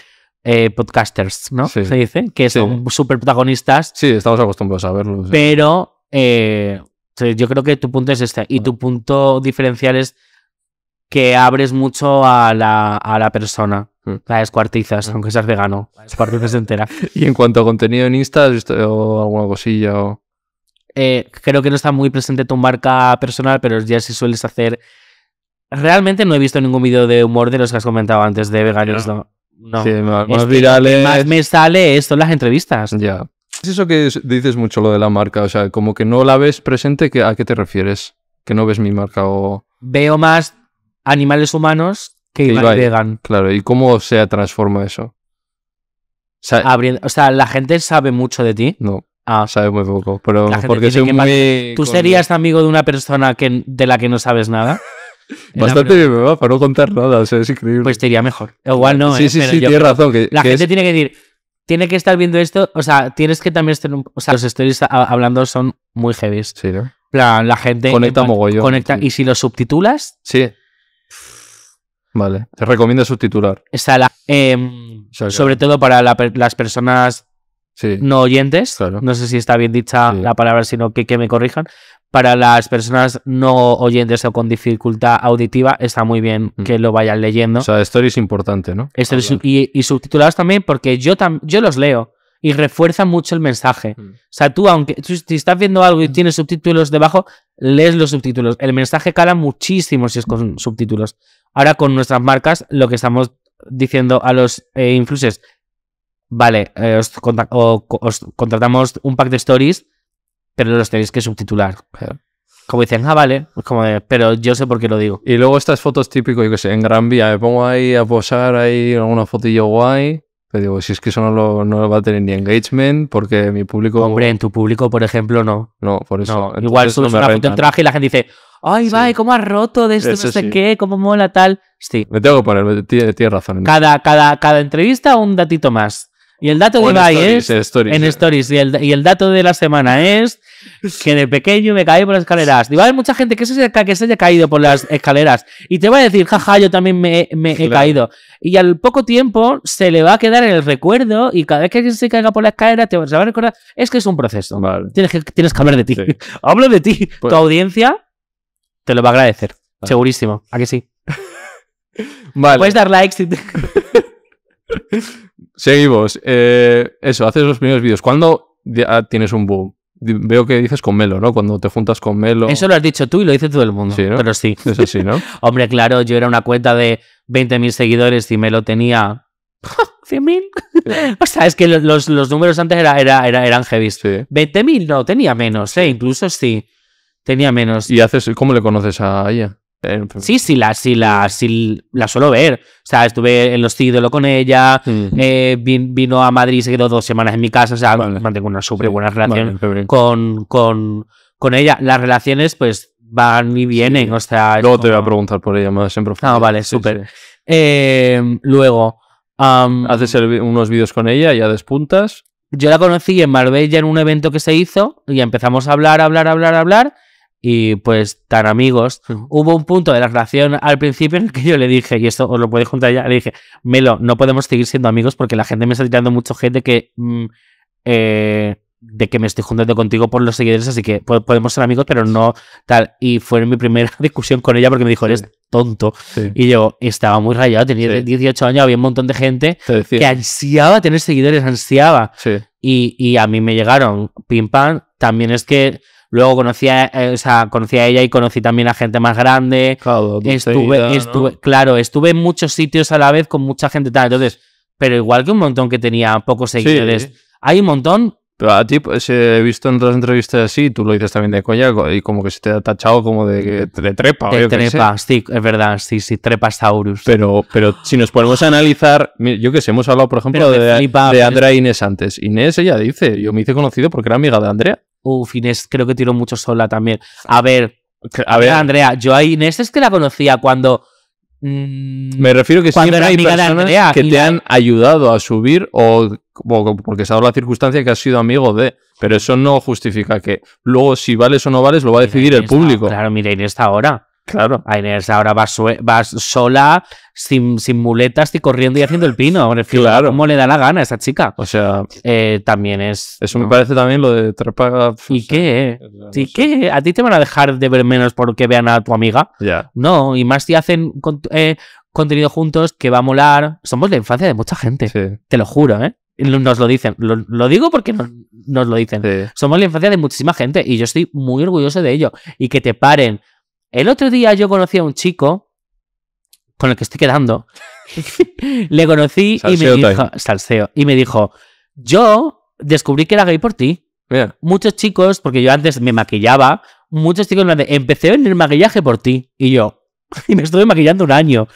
eh, podcasters, ¿no? Se dice, que son súper protagonistas. Sí, estamos acostumbrados a verlo. Pero eh, yo creo que tu punto es este. Y tu punto diferencial es que abres mucho a la, a la persona. La mm. descuartizas, mm. aunque seas vegano. La descuartizas entera. [LAUGHS] y en cuanto a contenido en Insta, ¿has visto alguna cosilla o...? Eh, creo que no está muy presente tu marca personal, pero ya si sueles hacer... Realmente no he visto ningún vídeo de humor de los que has comentado antes de veganos. No. más, este, virales. Más me sale esto en las entrevistas. Ya. Es eso que dices mucho lo de la marca, o sea, como que no la ves presente, ¿a qué te refieres? Que no ves mi marca o... Veo más animales humanos que, que vegan. Claro, ¿y cómo se transforma eso? Abriendo, o sea, la gente sabe mucho de ti. No. Ah, sabes muy poco, pero porque muy... ¿Tú serías amigo de una persona que, de la que no sabes nada? [LAUGHS] Bastante bien me va para no contar nada, o sea, es increíble. Pues te mejor. Igual no. Sí, ¿eh? sí, sí, tienes razón. la gente tiene que decir, tiene que estar viendo esto, o sea, tienes que también estar... O sea, los stories hablando son muy heavy. Sí, ¿no? plan, la gente... Conecta mogollón. Conecta, Y si los subtitulas... Sí. Vale, te recomiendo subtitular. la, em, sobre todo para las personas no oyentes, no sé si está bien dicha la palabra, sino que, que me corrijan, para las personas no oyentes o con dificultad auditiva, está muy bien mm. que lo vayan leyendo. O sea, story es importante, ¿no? y, y, subtitulados también, porque yo, yo los leo y refuerza mucho el mensaje. Mm. O sea, tú, aunque tú, si estás viendo algo y mm. tienes subtítulos debajo, lees los subtítulos. El mensaje cala muchísimo si es con subtítulos. Ahora, con nuestras marcas, lo que estamos diciendo a los eh, influencers vale, eh, os, contratamos un pack de stories, pero los tenéis que subtitular. Como dicen, ah, vale, pues como pero yo sé por qué lo digo. Y luego estas fotos típicas, yo que sé, en Gran Vía, me pongo ahí a posar ahí alguna fotillo guay. Pero digo, si es que eso no lo, no lo va a tener ni engagement, porque mi público. Hombre, en tu público, por ejemplo, no. No, por eso. No. Igual solo una foto en traje y la gente dice, ¡ay, va! ¿Cómo has roto de esto? no sé qué, cómo mola, tal. Sí. Me tengo que poner, tienes razón. Cada, cada, cada entrevista un datito más. Y el dato de es. En stories. En eh. stories. Y, el, dato de la semana es que de pequeño me caí por las escaleras. a haber mucha gente que se, que se haya caído por las escaleras. Y te va a decir, jaja, yo también me, he caído. Y al poco tiempo se le va a quedar el recuerdo. Y cada vez que se caiga por la escalera, te se va a recordar. Es que es un proceso. Tienes, que, tienes que hablar de ti. [LAUGHS] Hablo de ti. Pues tu audiencia te lo va a agradecer. Segurísimo. ¿A que sí? [LAUGHS] Vale. Puedes dar like si te... [LAUGHS] Seguimos. Eh, eso, haces los primeros vídeos. ¿Cuándo tienes un boom? Veo que dices con Melo, ¿no? Cuando te juntas con Melo. Eso lo has dicho tú y lo dice todo el mundo. Sí, Pero sí. ¿no? [LAUGHS] Hombre, claro, yo era una cuenta de 20.000 seguidores y Melo tenía 100.000. [LAUGHS] [LAUGHS] o sea, es que los, números antes era, era, eran heavy. Sí. 20.000 no, tenía menos, ¿eh? Incluso sí. Tenía menos. ¿Y haces, cómo le conoces a ella? Eh, pues, sí, sí la, sí, la, sí, la suelo ver. O sea, estuve en los ídolos con ella, mm. eh, vino a Madrid se quedó dos semanas en mi casa. O sea, mantengo una súper buena relación con, con, con ella. Las relaciones, pues, van y vienen. O sea, luego te voy a preguntar por ella más ah, vale, súper. Em, luego. Haces unos vídeos con ella, ya despuntas. Yo la conocí en Marbella en un evento que se hizo y empezamos a hablar, hablar, hablar, hablar y pues tan amigos, hubo un punto de la relación al principio en el que yo le dije, y esto os lo podéis juntar ya, le dije, Melo, no podemos seguir siendo amigos porque la gente me está tirando mucho gente de que, mm, eh, de que me estoy juntando contigo por los seguidores, así que podemos ser amigos, pero no tal. Y fue mi primera [LAUGHS] discusión con ella porque me dijo, eres tonto. Y yo estaba muy rayado, tenía 18 años, había un montón de gente que ansiaba tener seguidores, ansiaba. Y, y a mí me llegaron, pim pam, también es que Luego conocí a, eh, o sea, conocí a ella y conocí también a gente más grande. Claro, estuve, claro, estuve en muchos sitios a la vez con mucha gente tal. Entonces, pero igual que un montón que tenía pocos seguidores. Hay un montón pero a ti, pues, eh, he visto en otras entrevistas así, tú lo dices también de coña, y como que se te ha tachado como de, trepa. De trepa, sí, es verdad, sí, sí, trepasaurus. Pero, pero si nos ponemos a analizar, yo que sé, hemos hablado, por ejemplo, de, de, Andrea e Inés antes. Inés, ella dice, yo me hice conocido porque era amiga de Andrea. Uf, Inés creo que tiró mucho sola también. A ver, a ver, Andrea, yo a Inés es que la conocía cuando. Mm, me refiero que siempre hay personas que te han ayudado a subir o, porque se ha dado la circunstancia que has sido amigo de. Pero eso no justifica que luego si vales o no vales lo va a decidir el público. claro, mira Inés ahora. Claro. ahora va, sola, sin, muletas y corriendo y haciendo el pino. claro. ¿Cómo le da la gana a esa chica? O sea, eh, también es. Eso me parece también lo de ¿Y pues, qué? Eh, ¿Y qué? ¿A ti te van a dejar de ver menos porque vean a tu amiga? Yeah. No, y más si hacen eh, contenido juntos que va a molar. Somos la infancia de mucha gente. Te lo juro, ¿eh? Nos lo dicen. Lo, digo porque nos, lo dicen. Somos la infancia de muchísima gente y yo estoy muy orgulloso de ello. Y que te paren el otro día yo conocí a un chico con el que estoy quedando. [LAUGHS] Le conocí y me dijo, y me dijo, yo descubrí que era gay por ti. Muchos chicos, porque yo antes me maquillaba, muchos chicos me empecé en el maquillaje por ti. Y yo, [LAUGHS] y me estuve maquillando un año.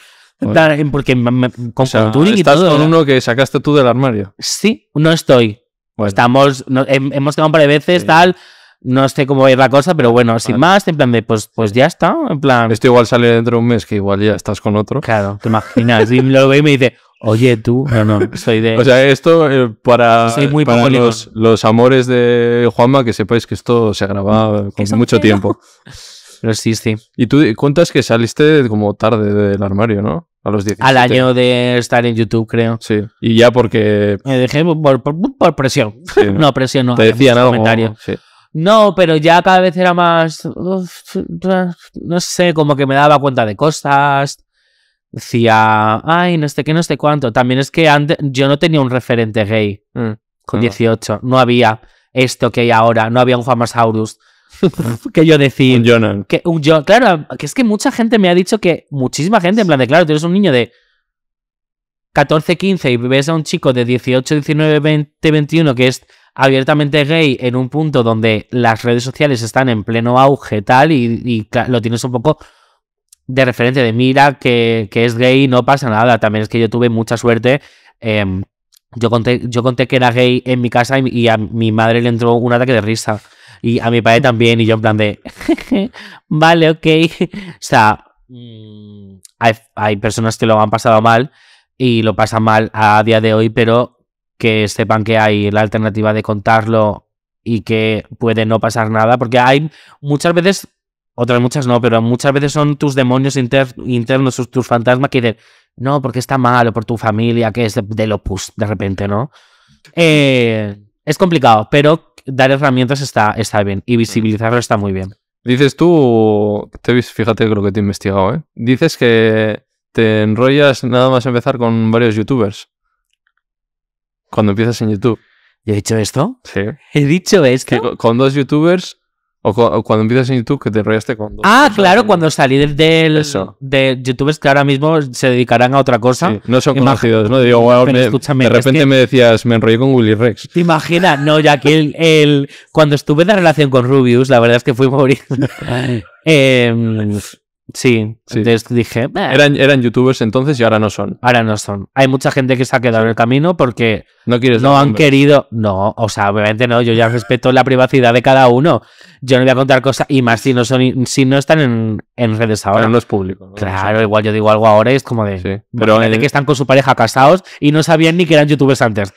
Porque estás con uno que sacaste tú del armario. Sí, no estoy. Estamos, hemos quedado un par de veces, tal. No sé cómo va la cosa, pero bueno, sin más, en plan de, pues, pues ya está, en plan... Esto igual sale dentro de un mes, que igual ya estás con otro. Claro, te imaginas. y lo ve y me dice, oye, tú, no, no, soy de... O sea, esto eh, para, los, amores de Juanma, que sepáis que esto se ha grabado mm, con mucho tiempo. [LAUGHS] Pero sí, sí. Y tú cuentas que saliste como tarde del armario, ¿no? A los 17. Al año de estar en YouTube, creo. Sí. Y ya porque. Me dejé por, presión. [LAUGHS] No, presión no. Te decía Comentario. No, pero ya cada vez era más. no sé, como que me daba cuenta de cosas. Decía, ay, no sé qué, no sé cuánto. También es que yo no tenía un referente gay mm, con 18. Mm. No había esto que hay ahora. No había un Juan Masaurus. [LAUGHS] que yo decía, Un Jonan. Que, yo, claro, que es que mucha gente me ha dicho que. Muchísima gente, en plan de, claro, tú eres un niño de 14, 15 y ves a un chico de 18, 19, 20, 21 que es abiertamente gay en un punto donde las redes sociales están en pleno auge tal y, lo tienes un poco de referencia de mira que, es gay no pasa nada. También es que yo tuve mucha suerte. Em, yo, conté, yo conté que era gay en mi casa y, a mi madre le entró un ataque de risa. Y a mi padre también. Y yo en plan de, [LAUGHS] vale, ok. [LAUGHS] o sea, mm, hay, hay personas que lo han pasado mal y lo pasan mal a día de hoy, pero que sepan que hay la alternativa de contarlo y que puede no pasar nada, porque hay muchas veces, otras muchas no, pero muchas veces son tus demonios internos, tus fantasmas que dicen, no, porque está mal o por tu familia, que es de, de de repente, ¿no? Eh, es complicado, pero dar herramientas está, está bien y visibilizarlo está muy bien. Dices tú, te fíjate lo que te he investigado, ¿eh? Dices que te enrollas nada más empezar con varios youtubers cuando empiezas en YouTube. ¿Yo he dicho esto? Sí. ¿He dicho esto? Que con dos youtubers o, cuando empiezas en YouTube, que te enrollaste con dos. Ah, claro, cuando salí del, de youtubers que ahora mismo se dedicarán a otra cosa. no son conocidos, ¿no? Digo, de repente me decías, me enrollé con Willy Rex. ¿Te imaginas? No, ya que el, cuando estuve en la relación con Rubius, la verdad es que fui morir. [LAUGHS] eh, em, Sí, Entonces dije. Eran, eran youtubers entonces y ahora no son. Ahora no son. Hay mucha gente que se ha quedado en el camino porque no, han querido. No, o sea, obviamente no. Yo ya respeto la privacidad de cada uno. Yo no voy a contar cosas y más si no son si no están en, redes ahora. Pero no es público. Claro, igual yo digo algo ahora y es como de. que están con su pareja casados y no sabían ni que eran youtubers antes.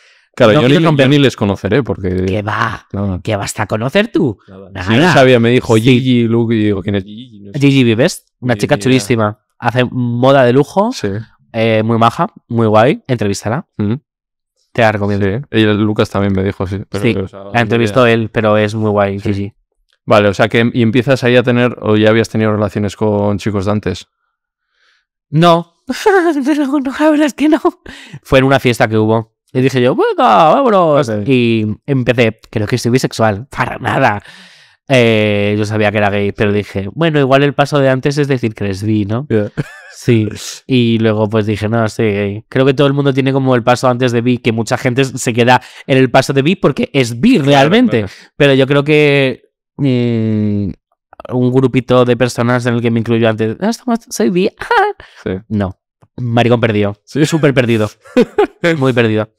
Claro, yo, ni, les conoceré porque... ¿Qué va? que ¿Qué vas a conocer tú? Si no sabía, me dijo Gigi Luke y digo, ¿quién es Gigi? Gigi Vives, una chica chulísima. Hace moda de lujo, sí. Eh, muy maja, muy guay, entrevistará mm. Te la recomiendo. Lucas también me dijo, sí. la entrevistó él, pero es muy guay, Gigi. Vale, o sea que y empiezas ahí a tener, o ya habías tenido relaciones con chicos de antes. No. [LAUGHS] no, no, la que no. Fue en una fiesta que hubo. Y dije yo, venga, vámonos. Y empecé, creo que soy bisexual, [LAUGHS] para nada. Eh, yo sabía que era gay, pero dije, bueno, igual el paso de antes es decir que eres bi, ¿no? Sí. [LAUGHS] Y luego pues dije, no, soy gay. Creo que todo el mundo tiene como el paso antes de bi, que mucha gente se queda en el paso de bi porque es bi realmente. Pero yo creo que eh, un grupito de personas en el que me incluyo antes, ah, soy bi. [LAUGHS] No. Maricón perdido. Sí. Súper perdido. Muy perdido.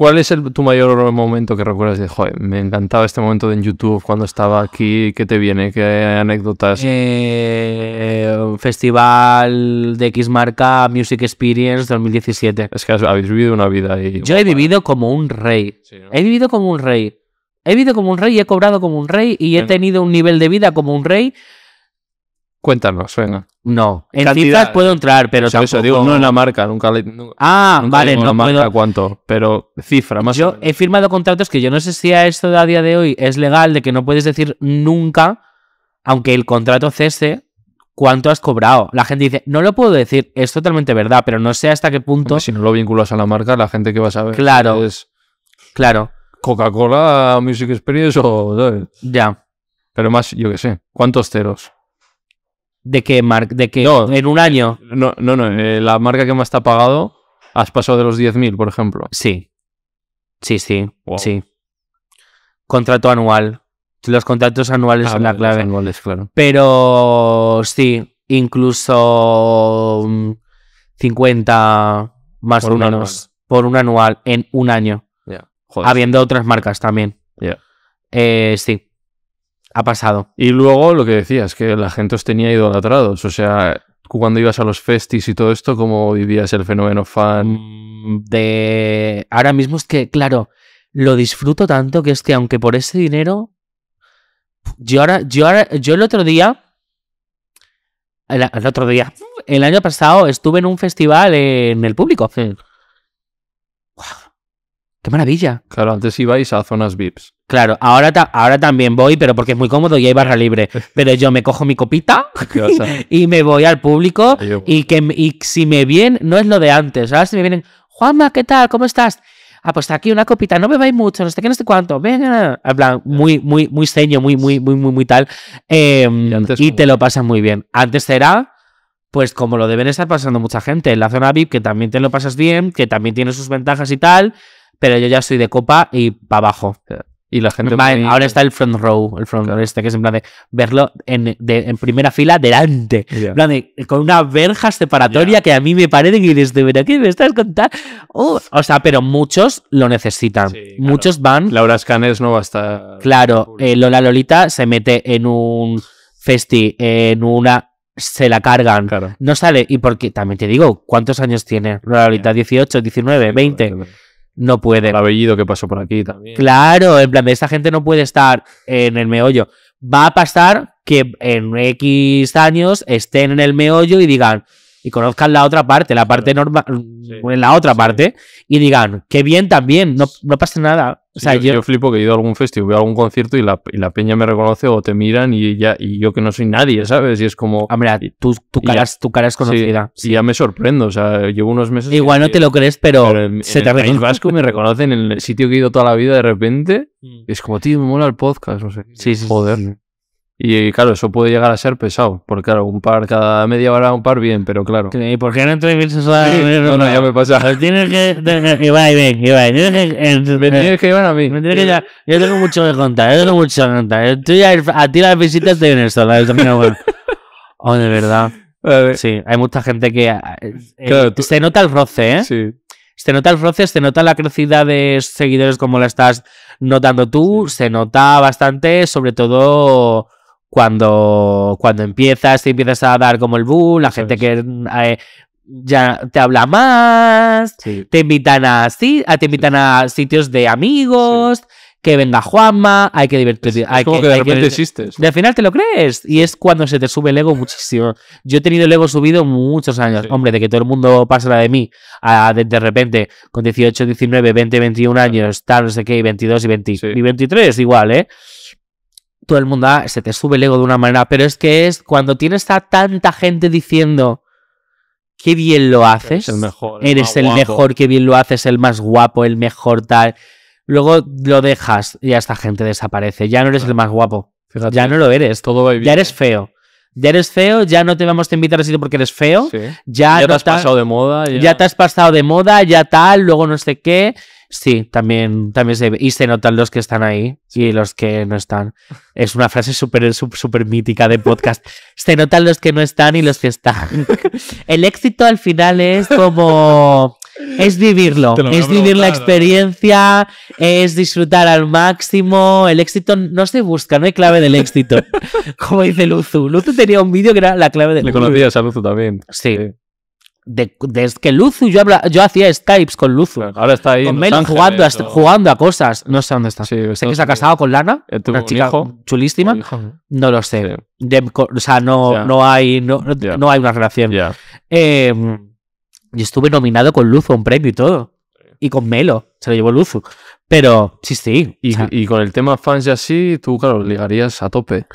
¿Cuál es tu mayor momento que recuerdas me encantaba este momento en YouTube cuando estaba aquí? ¿Qué te viene? ¿Qué anécdotas? Eh, festival de X marca Music Experience 2017. Es que has, habéis vivido una vida Yo he vivido como un rey. He vivido como un rey. He vivido como un rey y he cobrado como un rey y he tenido un nivel de vida como un rey Cuéntanos, venga. No, en cifras puedo entrar, pero Eso digo, no en la marca, nunca le... ah, vale, no marca cuánto, pero cifra más. Yo he firmado contratos que yo no sé si a esto de a día de hoy es legal de que no puedes decir nunca, aunque el contrato cese, cuánto has cobrado. La gente dice, no lo puedo decir, es totalmente verdad, pero no sé hasta qué punto... si no lo vinculas a la marca, la gente que va a saber... Claro, es... claro. Coca-Cola, Music Experience o... Ya. Pero más, yo qué sé, ¿cuántos ceros? ¿De qué marca? ¿De que ¿En un año? No, no, no. Eh, la marca que más te ha pagado, has pasado de los 10.000, por ejemplo. Sí. Sí, sí. Sí. Contrato anual. Los contratos anuales ah, son la clave. Pero sí, incluso 50 mm, más o menos por un anual en un año. Habiendo otras marcas también. Eh, sí ha pasado. Y luego lo que decías, que la gente os tenía idolatrados. O sea, cuando ibas a los festis y todo esto, ¿cómo vivías el fenómeno fan? Mm, de. Ahora mismo es que, claro, lo disfruto tanto que es que, aunque por ese dinero. Yo ahora, yo ahora, yo el otro día. El, otro día. El año pasado estuve en un festival en el público. ¡Qué maravilla! Claro, antes ibais a zonas VIPs. Claro, ahora, ahora también voy, pero porque es muy cómodo y hay barra libre. [LAUGHS] Pero yo me cojo mi copita [LAUGHS] y me voy al público y que si me vienen, no es lo de antes, ahora Si me vienen, Juanma, ¿qué tal? ¿Cómo estás? Ah, pues aquí una copita, no bebáis mucho, no sé qué, no sé cuánto, venga. En plan, muy, muy, muy ceño, muy, muy, muy, muy, muy tal. Em, y, te lo pasas muy bien. Antes era pues como lo deben estar pasando mucha gente en la zona VIP, que también te lo pasas bien, que también tiene sus ventajas y tal, pero yo ya estoy de copa y para abajo. Y la gente. ahora está el front row, el front row este, que es en plan de verlo en, primera fila delante. con una verja separatoria que a mí me parece que desde pero ¿qué me estás contando? Oh, o sea, pero muchos lo necesitan. Muchos van. Laura Scanes no va a estar. Claro, eh, Lola Lolita se mete en un festi, en una. Se la cargan. No sale. Y porque también te digo, ¿cuántos años tiene Lola Lolita? ¿18, 19, 20? no puede. El apellido que pasó por aquí también. Claro, en plan, esta gente no puede estar en el meollo. Va a pasar que en X años estén en el meollo y digan, y conozcan la otra parte, la parte normal, mm, en la otra parte, y digan, qué bien también, no, no pasa nada. sea, yo, flipo que he ido a algún festival, veo a algún concierto y la, peña me reconoce o te miran y ya y yo que no soy nadie, ¿sabes? Y es como... tú, tu, cara, es conocida. Sí, Y ya me sorprendo, o sea, llevo unos meses... Igual no te lo crees, pero, se te [LAUGHS] Vasco me reconocen en el sitio que he ido toda la vida de repente. Mm. Es como, tío, me mola el podcast, no sé. Sí, sí Joder. Y eh, claro, eso puede llegar a ser pesado, porque claro, un par cada media hora, un par bien, pero claro. ¿Y por qué no te a No, no, ya me pasa. tienes que. y ven, va eh, me eh, llevar a mí. que Yo tengo mucho que contar, yo tengo mucho que contar. a ti las visitas te vienen solas, también bueno. Oh, de verdad. Sí, hay mucha gente que. Se nota el roce, ¿eh? Sí se nota el roce, se nota la crecida de seguidores como la estás notando tú, se nota bastante, sobre todo cuando, cuando empiezas, te empiezas a dar como el boom la gente que eh, ya te habla más, te invitan a, sí, ah, te invitan a sitios de amigos. Que venga Juanma, hay que divertirte como que, de repente existes. Y al final te lo crees. Y es cuando se te sube el ego muchísimo. Yo he tenido el ego subido muchos años. Hombre, de que todo el mundo pasara de mí a de, repente con 18, 19, 20, 21 años, tal, no sé qué, y 22 y, y 23, igual, ¿eh? todo el mundo ah, se te sube el ego de una manera, pero es que es cuando tienes a tanta gente diciendo qué bien lo haces, eres el mejor, el mejor, qué bien lo haces, el más guapo, el mejor tal. Luego lo dejas y esta gente desaparece. Ya no eres el más guapo. ya no lo eres. Todo Ya eres feo. Ya eres feo, ya no te vamos a invitar a sitio porque eres feo. Ya, ya te has pasado de moda. ya te has pasado de moda, ya tal, luego no sé qué. Sí, también, también se Y se notan los que están ahí y los que no están. [LAUGHS] Es una frase súper, súper mítica de podcast. [LAUGHS] Se notan los que no están y los que están. [LAUGHS] El éxito al final es como... Es vivirlo, es vivir la experiencia, es disfrutar al máximo. El éxito no se busca, no hay clave del éxito. Como dice Luzu. Luzu tenía un vídeo que era la clave del éxito. Le conocías a Luzu también. sí desde que Luzu, yo, yo hacía Skypes con Luzu. Ahora está ahí. Con jugando, a, cosas. No sé dónde está. sé que se ha casado con Lana, eh, una chica chulísima. No lo sé. o sea, no, no, hay, no, hay una relación. Em, y estuve nominado con Luzu a un premio y todo. Y con Melo, se lo llevó Luzu. Pero sí, sí. Y, con el tema fans y así, tú, claro, ligarías a tope.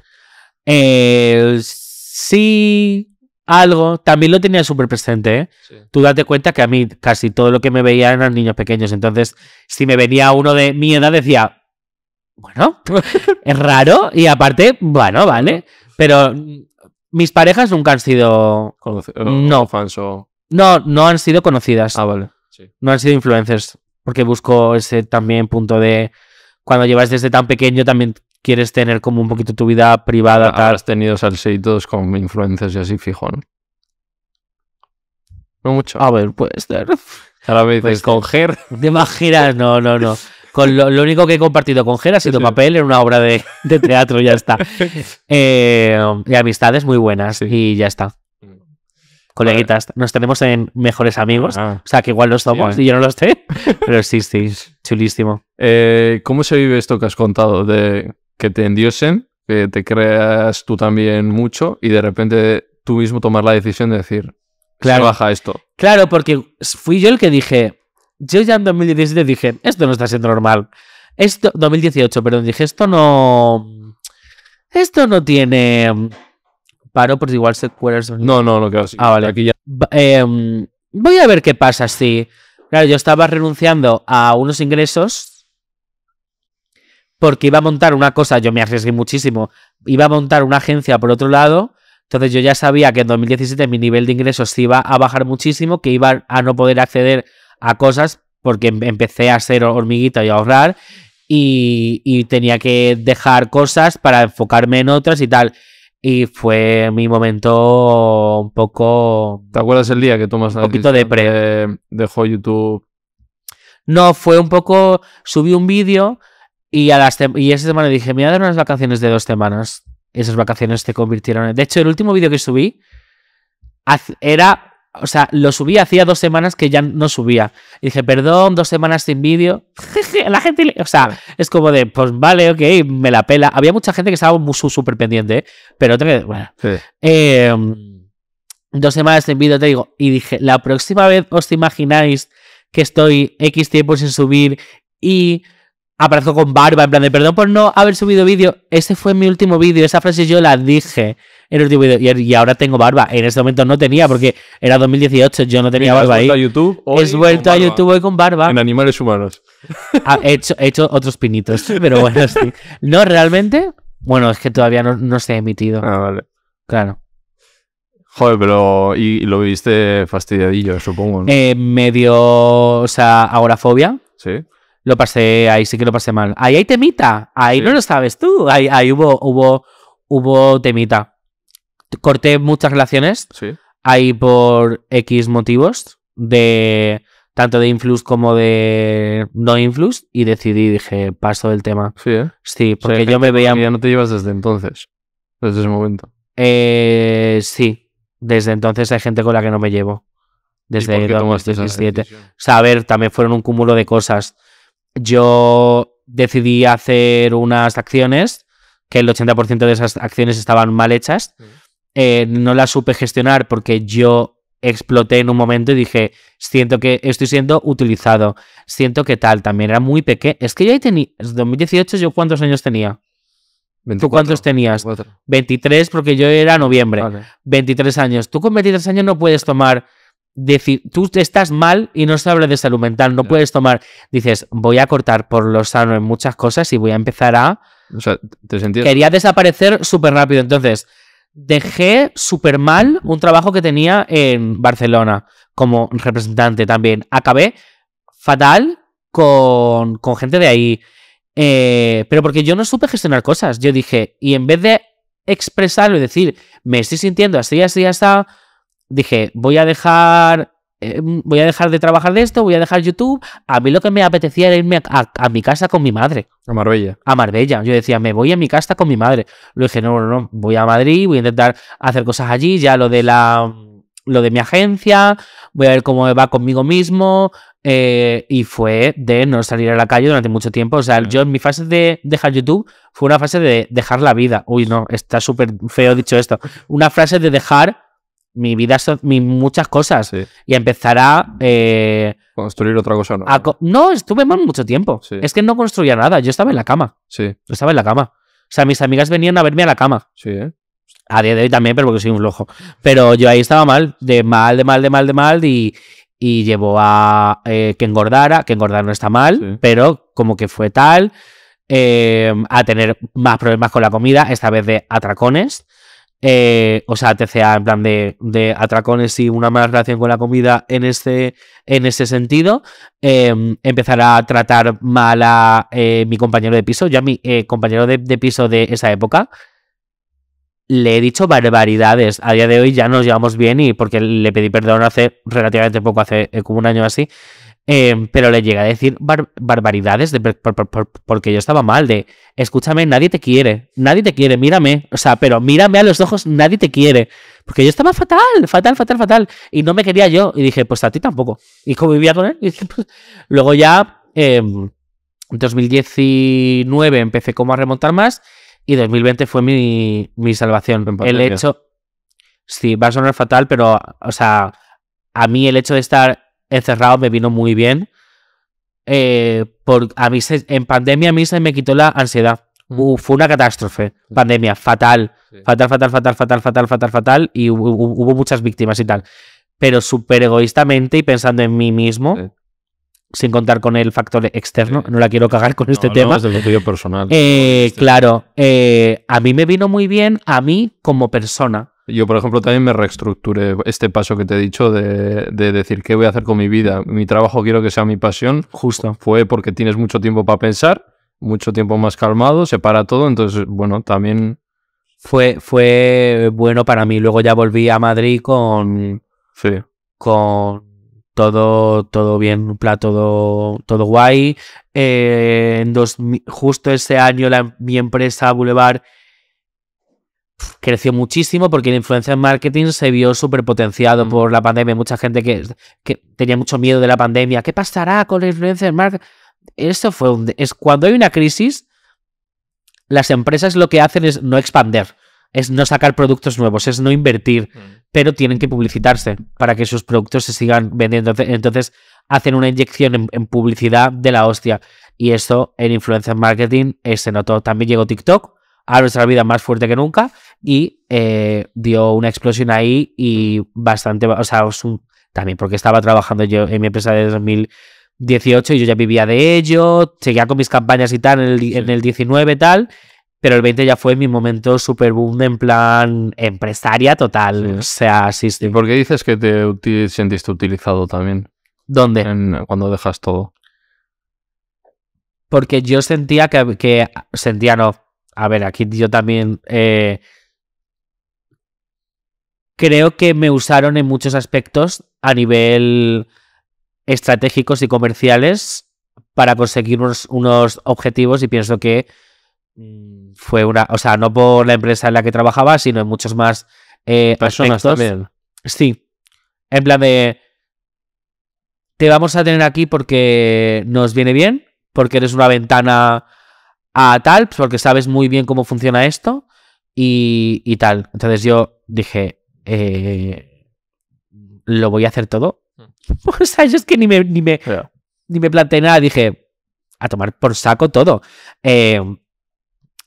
Eh, sí, algo, también lo tenía súper presente. ¿eh? Tú date cuenta que a mí casi todo lo que me veía eran niños pequeños. Entonces, si me venía uno de mi edad, decía, bueno, [LAUGHS] es raro. Y aparte, bueno, vale. Pero mis parejas nunca han sido. Eh, no. No, no han sido conocidas. Ah, vale. No han sido influencers. Porque busco ese también punto de. Cuando llevas desde tan pequeño, también quieres tener como un poquito tu vida privada. Has tenido salseitos con influencers y así, fijo, ¿no? No mucho. A ver, puede ser. Ahora me dices, con Ger. De más no, no, no. Con lo, único que he compartido con Ger ha sido papel en una obra de, teatro, ya está. [LAUGHS] Eh, y amistades muy buenas, y ya está. Mm. Coleguitas, nos tenemos en mejores amigos, ah. o sea que igual los somos y yo no lo sé, [LAUGHS] pero sí, sí, chulísimo. Eh, ¿Cómo se vive esto que has contado de que te endiosen, que te creas tú también mucho y de repente tú mismo tomar la decisión de decir, claro, se baja esto. Claro, porque fui yo el que dije, yo ya en 2017 dije, esto no está siendo normal. Esto, 2018, perdón, dije, esto no. Esto no tiene. Mm, paro por pues igual secuelas. No, no, no queda así Ah, vale. Aquí ya... Em, voy a ver qué pasa si. Claro, yo estaba renunciando a unos ingresos porque iba a montar una cosa, yo me arriesgué muchísimo, iba a montar una agencia por otro lado, entonces yo ya sabía que en 2017 mi nivel de ingresos iba a bajar muchísimo, que iba a no poder acceder a cosas porque em-, empecé a ser hormiguita y a ahorrar y, tenía que dejar cosas para enfocarme en otras y tal. Y fue mi momento un poco... ¿Te acuerdas el día que tomas un poquito de pre... dejó YouTube? No, fue un poco... Subí un vídeo y, esa semana dije, me voy a dar unas vacaciones de dos semanas. Esas vacaciones se convirtieron en... De hecho, el último vídeo que subí era... O sea, lo subí hacía dos semanas que ya no subía. Y dije, perdón, dos semanas sin vídeo. [LAUGHS] la gente... O sea, es como de, pues vale, ok, me la pela. Había mucha gente que estaba súper pendiente, pero otra que... Bueno. Em, dos semanas sin vídeo, te digo. Y dije, la próxima vez os imagináis que estoy X tiempo sin subir y aparezco con barba, en plan de perdón por no haber subido vídeo. ese fue mi último vídeo, esa frase yo la dije en el último vídeo y, ahora tengo barba. En ese momento no tenía porque era 2018, yo no tenía barba ahí. A YouTube hoy es vuelto a YouTube hoy con barba. En animales humanos. Ah, he, hecho, otros pinitos, [LAUGHS] pero bueno, sí. No, realmente, bueno, es que todavía no, se ha emitido. Ah, vale. Claro. Joder, pero y, lo viste fastidiadillo, supongo. ¿no? Eh, medio, o sea, agorafobia. Sí lo pasé, ahí sí que lo pasé mal. Ahí hay temita, ahí no lo sabes tú, ahí, ahí hubo, hubo, hubo temita. Corté muchas relaciones, sí. ahí por X motivos, de tanto de influx como de no influx, y decidí, dije, paso del tema. Sí, ¿eh? Sí, porque yo me veía... Ya no te llevas desde entonces, desde ese momento. Eh, sí, desde entonces hay gente con la que no me llevo desde 2017. O sea, a ver, también fueron un cúmulo de cosas yo decidí hacer unas acciones, que el 80% de esas acciones estaban mal hechas. Mm. Eh, no las supe gestionar porque yo exploté en un momento y dije, siento que estoy siendo utilizado, siento que tal, también era muy pequeño. Es que yo ahí tenía, en 2018 yo cuántos años tenía. ¿Tú cuántos tenías? 23 porque yo era noviembre. 23 años. Tú con 23 años no puedes tomar decir tú estás mal y no se habla de salud mental, no, puedes tomar, dices, voy a cortar por lo sano en muchas cosas y voy a empezar a... O sea, ¿te sentías? Quería desaparecer súper rápido, entonces dejé súper mal un trabajo que tenía en Barcelona como representante también. Acabé fatal con, gente de ahí, eh, pero porque yo no supe gestionar cosas, yo dije, y en vez de expresarlo y decir, me estoy sintiendo así, así, así, así dije, voy a dejar eh, voy a dejar de trabajar de esto, voy a dejar YouTube. A mí lo que me apetecía era irme a, mi casa con mi madre. A Marbella. A Marbella. Yo decía, me voy a mi casa con mi madre. Lo dije, no, no, no, voy a Madrid, voy a intentar hacer cosas allí, ya lo de la lo de mi agencia, voy a ver cómo va conmigo mismo. Eh, y fue de no salir a la calle durante mucho tiempo. O sea, yo en mi fase de dejar YouTube fue una fase de dejar la vida. Uy, no, está súper feo dicho esto. Una frase de dejar mi vida, so muchas cosas. Y empezar a... Eh, Construir otra cosa, ¿no? no, estuve mal mucho tiempo. Es que no construía nada, yo estaba en la cama. Sí. Yo estaba en la cama. O sea, mis amigas venían a verme a la cama. Sí, ¿eh? A día de hoy también, pero porque soy un flojo. Pero yo ahí estaba mal, de mal, de mal, de mal, de mal, y, y llevó a eh, que engordara, que engordar no está mal, pero como que fue tal, a tener más problemas con la comida, esta vez de atracones, eh, o sea, TCA en plan de, de, atracones y una mala relación con la comida en este, en este sentido, em, Empezar a tratar mal a eh, mi compañero de piso, ya mi eh, compañero de, de, piso de esa época, le he dicho barbaridades. A día de hoy ya nos llevamos bien y porque le pedí perdón hace relativamente poco, hace eh, como un año así. Em, pero le llegué a decir barbaridades de porque yo estaba mal, de escúchame, nadie te quiere, nadie te quiere, mírame, o sea, pero mírame a los ojos, nadie te quiere, porque yo estaba fatal, fatal, fatal, fatal, y no me quería yo, y dije, pues a ti tampoco, y cómo vivía con él, pues-". luego ya, en em, 2019 empecé como a remontar más, y 2020 fue mi, salvación. El hecho. Sí, va a sonar fatal, pero, o sea, a mí el hecho de estar encerrado me vino muy bien. Eh, por, a mí en pandemia a mí se me quitó la ansiedad. Mm. fue una catástrofe. Mm. Pandemia, fatal. Fatal, fatal, fatal, fatal, fatal, fatal, fatal. Y hubo, muchas víctimas y tal. Pero súper egoístamente y pensando en mí mismo, sin contar con el factor externo, no la quiero cagar con este tema. Desde el personal. Eh, claro, eh, a mí me vino muy bien, a mí como persona. Yo, por ejemplo, también me reestructuré este paso que te he dicho de, decir qué voy a hacer con mi vida. Mi trabajo quiero que sea mi pasión. Justo. Fue porque tienes mucho tiempo para pensar, mucho tiempo más calmado, se para todo. Entonces, bueno, también. Fue, fue bueno para mí. Luego ya volví a Madrid con. Sí. Con todo, todo bien, todo, todo guay. Eh, en justo ese año mi empresa Boulevard creció muchísimo porque la influencia en marketing se vio súper potenciado mm. por la pandemia. Mucha gente que, que, tenía mucho miedo de la pandemia. ¿Qué pasará con la influencia en marketing? Eso fue es cuando hay una crisis, las empresas lo que hacen es no expandir es no sacar productos nuevos, es no invertir, mm. pero tienen que publicitarse para que sus productos se sigan vendiendo. Entonces hacen una inyección en, publicidad de la hostia. Y esto en influencer marketing ese eh, se notó. También llegó TikTok a nuestra vida más fuerte que nunca y eh, dio una explosión ahí y bastante, o sea, también porque estaba trabajando yo en mi empresa de 2018 y yo ya vivía de ello, seguía con mis campañas y tal en el, en tal pero el 20 ya fue mi momento super boom en plan empresaria total. O sea, sí, ¿Y por qué dices que te sentiste utilizado también? ¿Dónde? cuando dejas todo. Porque yo sentía que, sentía no. A ver, aquí yo también eh, creo que me usaron en muchos aspectos a nivel estratégicos y comerciales para conseguir unos objetivos y pienso que Mm. fue una, o sea, no por la empresa en la que trabajaba, sino en muchos más eh, personas también. Sí, en plan de, te vamos a tener aquí porque nos viene bien, porque eres una ventana a tal, porque sabes muy bien cómo funciona esto y, y tal. Entonces yo dije, eh, lo voy a hacer todo. Mm. [LAUGHS] o sea, es que ni me, ni me, ni me planteé nada, dije, a tomar por saco todo. Eh,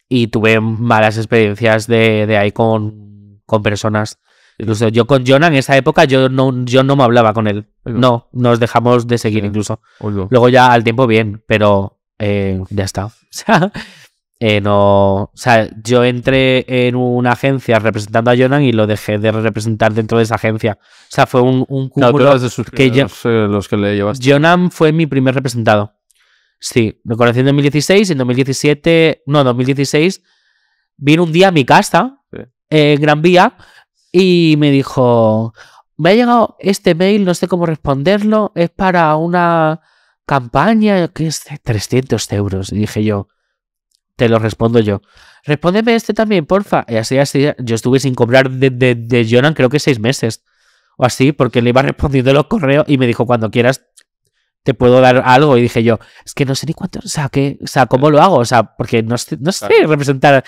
y tuve malas experiencias de, ahí con, personas. Incluso yo con Jonan en esa época yo no, yo no me hablaba con él. No, nos dejamos de seguir incluso. Luego ya al tiempo bien, pero eh, ya está. [LAUGHS] O sea, eh, no, o sea, yo entré en una agencia representando a Jonan y lo dejé de representar dentro de esa agencia. O sea, fue un, un cúmulo de sus que eh, que le llevas. Jonan fue mi primer representado. Sí, me conocí en 2016 en 2017, no, 2016, vino un día a mi casa, en Gran Vía, y me dijo, me ha llegado este mail, no sé cómo responderlo, es para una campaña que es de 300 euros. Y dije yo, te lo respondo yo. Respóndeme este también, porfa. Y así, así, yo estuve sin cobrar de, de, de Jonan creo que seis meses o así, porque le iba [LAUGHS] respondiendo los correos y me dijo, cuando quieras te puedo dar algo. Y dije yo, es que no sé ni cuánto, o sea, sea ¿cómo lo hago? O sea, porque no, sé representar.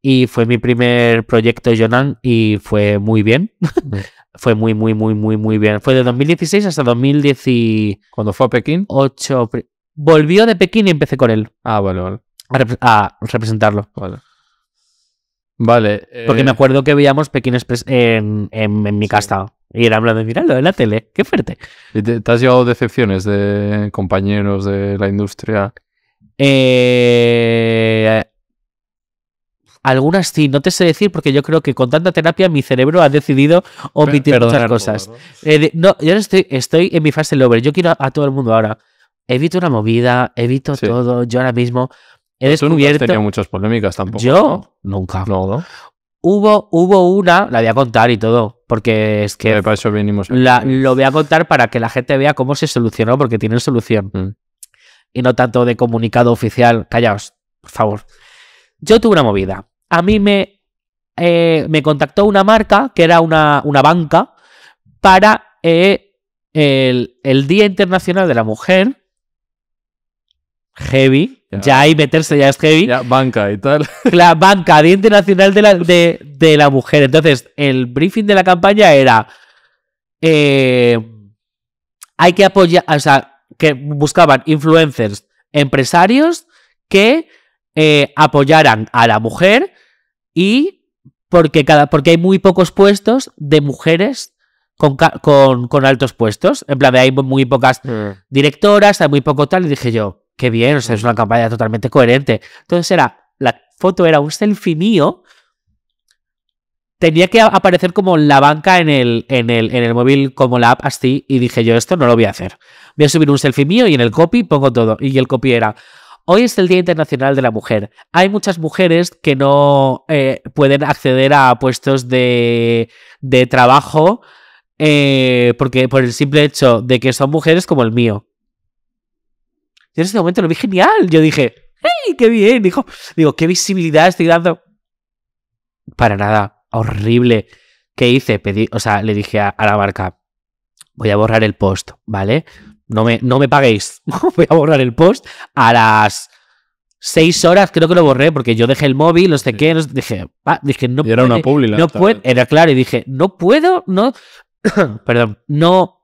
Y fue mi primer proyecto Jonan y fue muy bien. Mm. [LAUGHS] fue muy, muy, muy, muy, muy bien. Fue de 2016 hasta 2018. ¿Cuándo fue a Pekín? 8... Volvió de Pekín y empecé con él. Ah, vale, vale. A, representarlo. Vale. Porque me eh, acuerdo que veíamos Pekín en, en, mi casa. Y era hablando de mirarlo en la tele, qué fuerte. te, has llevado decepciones de compañeros de la industria? Eh, algunas sí, no te sé decir porque yo creo que con tanta terapia mi cerebro ha decidido omitir muchas cosas. ¿no? Eh, ¿no? yo estoy, estoy en mi fase lover, yo quiero a, todo el mundo ahora. Evito una movida, evito todo, yo ahora mismo he descubierto... Tú tenido muchas polémicas tampoco. Yo nunca. ¿no? Hubo, una, la voy a contar y todo, porque es que... Para eso venimos. lo voy a contar para que la gente vea cómo se solucionó, porque tienen solución. Mm. Y no tanto de comunicado oficial. Callaos, por favor. Yo tuve una movida. A mí me, eh, me contactó una marca, que era una, una banca, para eh, el, el Día Internacional de la Mujer, heavy. Ya. hay ahí meterse ya es heavy. banca y tal. [LAUGHS] La banca, de Internacional de la, de, la Mujer. Entonces, el briefing de la campaña era. Eh, hay que apoyar. O sea, que buscaban influencers, empresarios que eh, apoyaran a la mujer y. Porque, cada, porque hay muy pocos puestos de mujeres con, con, altos puestos. En plan, hay muy pocas mm. directoras, hay muy poco tal. Y dije yo, qué bien, o sea, es una campaña totalmente coherente. Entonces era, la foto era un selfie mío, tenía que aparecer como la banca en el, en el, en el móvil, como la app así, y dije yo, esto no lo voy a hacer. Voy a subir un selfie mío y en el copy pongo todo. Y el copy era, hoy es el Día Internacional de la Mujer. Hay muchas mujeres que no eh, pueden acceder a puestos de, de trabajo eh, porque por el simple hecho de que son mujeres como el mío. Yo en ese momento lo vi genial. Yo dije, ¡hey, qué bien! Dijo, digo, ¿qué visibilidad estoy dando? Para nada, horrible. ¿Qué hice? Pedí, o sea, le dije a, la marca, voy a borrar el post, ¿vale? No me, no me paguéis. [LAUGHS] voy a borrar el post a las seis horas creo que lo borré porque yo dejé el móvil, no sé qué, dije, dije, no y era una pública era claro, y dije, no puedo, no, [CLEARS THROAT] perdón, no,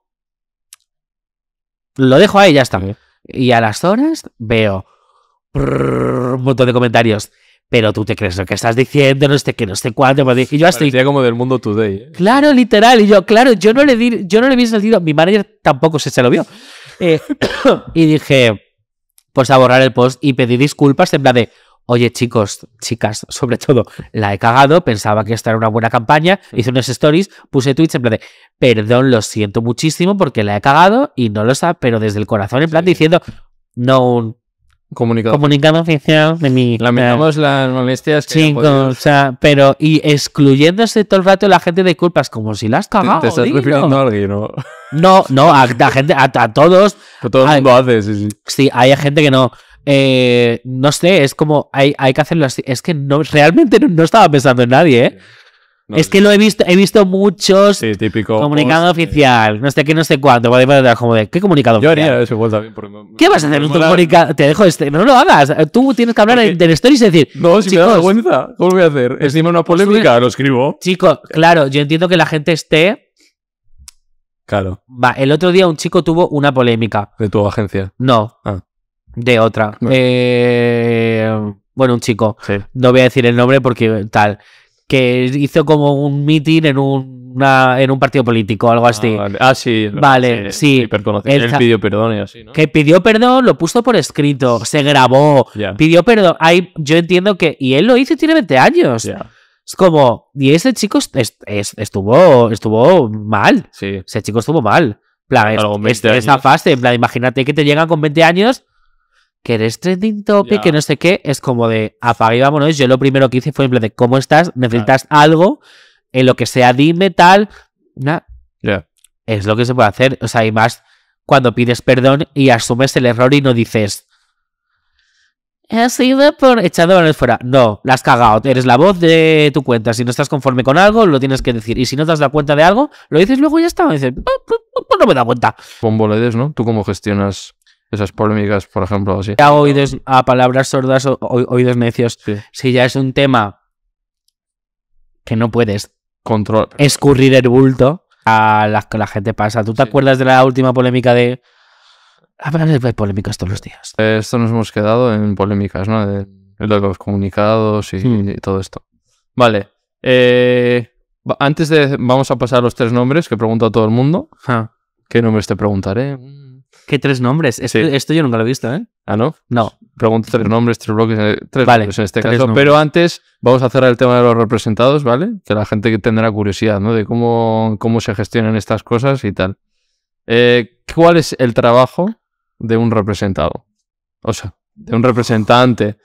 lo dejo ahí ya está. Y a las horas veo un montón de comentarios. Pero tú te crees lo que estás diciendo, no sé qué, no sé cuánto. Y yo estoy. como del mundo today. ¿eh? Claro, literal. Y yo, claro, yo no le di, yo no le sentido. Mi manager tampoco se, se lo vio. Eh, [COUGHS] y dije, pues a borrar el post y pedí disculpas en plan de oye chicos, chicas, sobre todo, la he cagado, pensaba que esta era una buena campaña, hice unos stories, puse tweets en plan de, perdón, lo siento muchísimo porque la he cagado y no lo sabe, pero desde el corazón en plan diciendo, no un comunicado, oficial de mi... Lamentamos ah. las molestias. Que o sea, pero y excluyéndose todo el rato la gente de culpas, como si la has cagado. Te, estás refiriendo a alguien, ¿no? No, no, a, gente, a, a todos. Que [LAUGHS] todo sí, sí. Sí, hay gente que no eh, no sé, es como hay, hay, que hacerlo así. Es que no, realmente no, estaba pensando en nadie, ¿eh? es que lo he visto, he visto muchos comunicados oficiales. comunicado eh. oficial, no sé qué, no sé cuánto, como de, ¿qué comunicado Yo oficial? haría eso igual también. ¿Qué vas a hacer? Te dejo este, no lo hagas, tú tienes que hablar del story stories y decir, no, si me da vergüenza, ¿cómo voy a hacer? Pues Encima una pues polémica, lo escribo. chico, claro, yo entiendo que la gente esté... Claro. Va, el otro día un chico tuvo una polémica. ¿De tu agencia? No. Ah de otra. Eh, bueno, un chico. No voy a decir el nombre porque tal. Que hizo como un meeting en un en un partido político algo ah, así. Ah, sí. Vale, sí. pidió perdón Que pidió perdón, lo puso por escrito, se grabó, pidió perdón. yo entiendo que... Y él lo hizo y tiene 20 años. Es como... Y ese chico estuvo, estuvo mal. Ese chico estuvo mal. plan, esa fase, imagínate que te llegan con 20 años que eres trending tope, que no sé qué, es como de apaga y vámonos. Yo lo primero que hice fue en plan de cómo estás, necesitas algo, en lo que sea, dime tal. Es lo que se puede hacer. O sea, y más cuando pides perdón y asumes el error y no dices. Has sido por echando fuera. No, la has cagado. Eres la voz de tu cuenta. Si no estás conforme con algo, lo tienes que decir. Y si no te das cuenta de algo, lo dices luego y ya está. dices, no me da cuenta. Pon ¿no? ¿Tú cómo gestionas esas polémicas, por ejemplo, así. Ya oídos a palabras sordas o oídos necios. Si ya es un tema que no puedes Control. escurrir el bulto a las que la gente pasa. ¿Tú te acuerdas de la última polémica de... Ah, Hablan de polémicas todos los días. Eh, esto nos hemos quedado en polémicas, ¿no? De, los comunicados hmm. y, todo esto. Vale. Eh, antes de... Vamos a pasar los tres nombres que pregunta todo el mundo. Ah. ¿Qué nombres te preguntaré? ¿Qué tres nombres? Esto, este yo nunca lo he visto, ¿eh? Ah, ¿no? No. Pregunto tres nombres, tres bloques, eh, tres en este caso. Pero antes vamos a cerrar el tema de los representados, ¿vale? Que la gente tendrá curiosidad, ¿no? De cómo, cómo se gestionan estas cosas y tal. Eh, ¿Cuál es el trabajo de un representado? O sea, de un representante.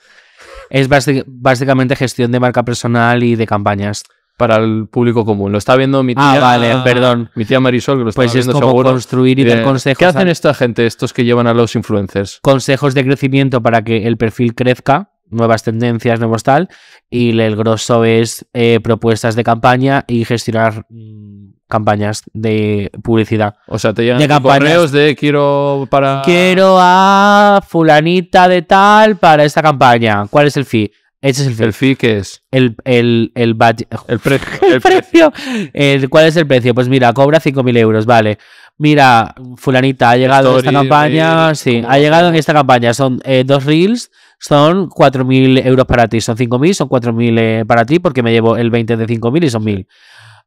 Es básicamente gestión de marca personal y de campañas para el público común. Lo está viendo mi ah, tía. Ah, perdón. Mi tía Marisol, que lo está pues viendo es como construir y dar consejos. ¿Qué hacen esta gente, estos que llevan a los influencers? Consejos de crecimiento para que el perfil crezca, nuevas tendencias, nuevos tal. Y el grosso es eh, propuestas de campaña y gestionar mm, campañas de publicidad. O sea, te llegan de correos de quiero para. Quiero a fulanita de tal para esta campaña. ¿Cuál es el fee? Ese es el fee. ¿El fee qué es? El, el, [LAUGHS] precio. El, ¿Cuál es el precio? Pues mira, cobra 5.000 euros, vale. Mira, fulanita, ha llegado en esta campaña, sí, ha llegado en esta campaña, son eh, dos reels, son 4.000 euros para ti, son 5.000, son 4.000 eh, para ti porque me llevo el 20 de 5.000 y son 1.000.